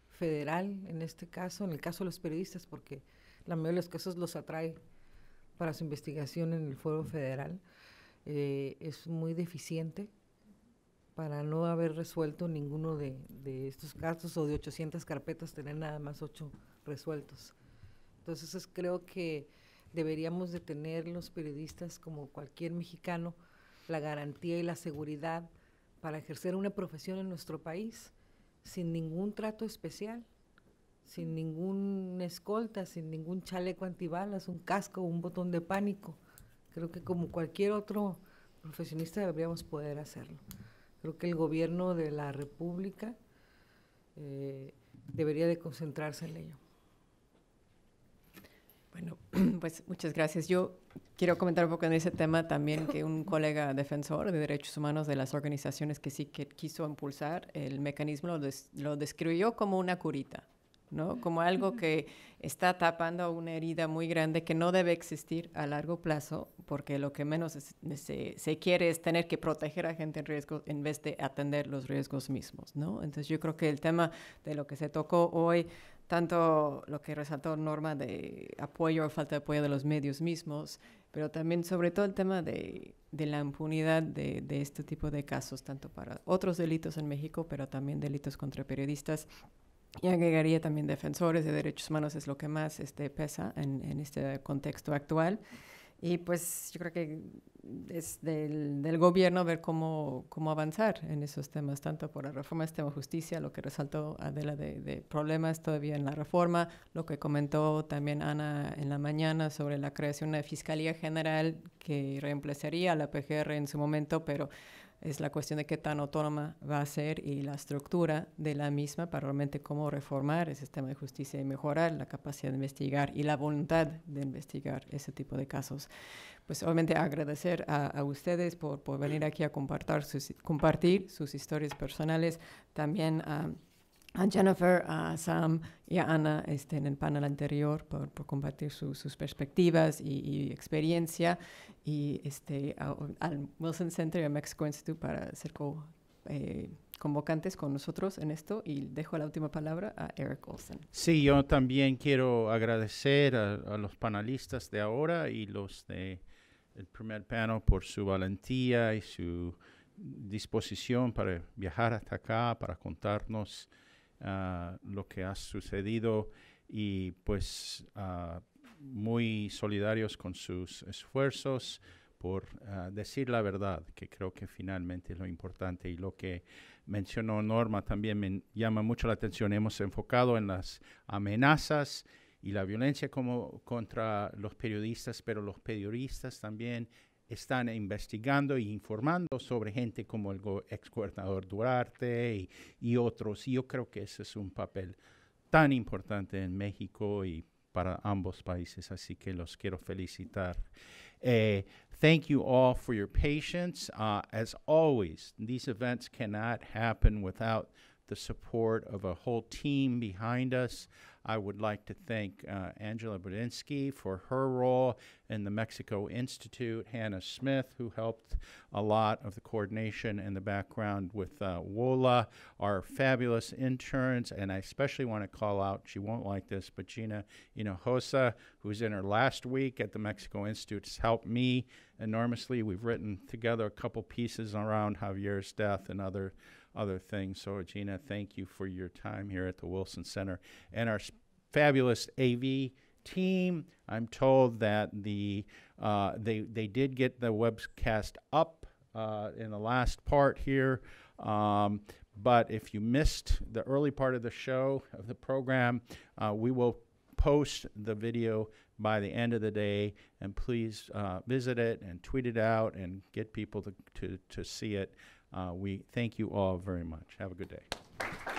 Federal, en este caso, en el caso de los periodistas, porque la mayoría de los casos los atrae para su investigación en el Foro Federal, eh, es muy deficiente para no haber resuelto ninguno de, estos casos o de 800 carpetas, tener nada más ocho resueltos. Entonces creo que deberíamos de tener los periodistas, como cualquier mexicano, la garantía y la seguridad para ejercer una profesión en nuestro país sin ningún trato especial, sin ningún escolta, sin ningún chaleco antibalas, un casco, un botón de pánico. Creo que como cualquier otro profesionista deberíamos poder hacerlo. Creo que el gobierno de la República eh, debería de concentrarse en ello. Bueno, (clears throat) pues muchas gracias. Yo quiero comentar un poco en ese tema también que un (clears throat) colega defensor de derechos humanos de las organizaciones que sí que quiso impulsar el mecanismo lo, lo describió como una curita. Como algo que está tapando una herida muy grande que no debe existir a largo plazo, porque lo que menos se, quiere es tener que proteger a gente en riesgo en vez de atender los riesgos mismos, Entonces yo creo que el tema de lo que se tocó hoy, tanto lo que resaltó Norma de apoyo o falta de apoyo de los medios mismos, pero también sobre todo el tema de, la impunidad de este tipo de casos, tanto para otros delitos en México, pero también delitos contra periodistas y agregaría también defensores de derechos humanos, es lo que más este, pesa en, este contexto actual. Y pues yo creo que es del, gobierno ver cómo, cómo avanzar en esos temas, tanto por la reforma del sistema de justicia, lo que resaltó Adela de, de, problemas todavía en la reforma, lo que comentó también Ana en la mañana sobre la creación de una Fiscalía General que reemplazaría a la PGR en su momento, pero es la cuestión de qué tan autónoma va a ser y la estructura de la misma para realmente cómo reformar el sistema de justicia y mejorar la capacidad de investigar y la voluntad de investigar ese tipo de casos. Pues obviamente agradecer a, ustedes por, por, venir aquí a compartir sus, historias personales, también a a Jennifer, a Sam y a Ana este, en el panel anterior por, por compartir sus perspectivas y, experiencia y este, al Wilson Center y al Mexico Institute para ser eh, convocantes con nosotros en esto y dejo la última palabra a Eric Olsen. Sí, yo también quiero agradecer a, los panelistas de ahora y los de el primer panel por su valentía y su disposición para viajar hasta acá, para contarnos Ah, lo que ha sucedido y pues ah, muy solidarios con sus esfuerzos por ah, decir la verdad, que creo que finalmente es lo importante y lo que mencionó Norma también me llama mucho la atención. Hemos enfocado en las amenazas y la violencia como contra los periodistas, pero los periodistas también están investigando e informando sobre gente como el ex gobernador Duarte y, otros. Y yo creo que ese es un papel tan importante en México y para ambos países, así que los quiero felicitar. Eh, thank you all for your patience. Uh, as always, these events cannot happen without the support of a whole team behind us. I would like to thank uh, Angela Budinsky for her role in the Mexico Institute, Hannah Smith, who helped a lot of the coordination and the background with uh, WOLA, our fabulous interns, and I especially want to call out, she won't like this, but Gina Hinojosa, who's in her last week at the Mexico Institute, has helped me enormously. We've written together a couple pieces around Javier's death and other other things. So, Regina, thank you for your time here at the Wilson Center and our fabulous AV team. I'm told that the uh, they they did get the webcast up uh, in the last part here. Um, but if you missed the early part of the show of the program, uh, we will post the video by the end of the day. And please uh, visit it and tweet it out and get people to, to, to see it. Uh, we thank you all very much. Have a good day.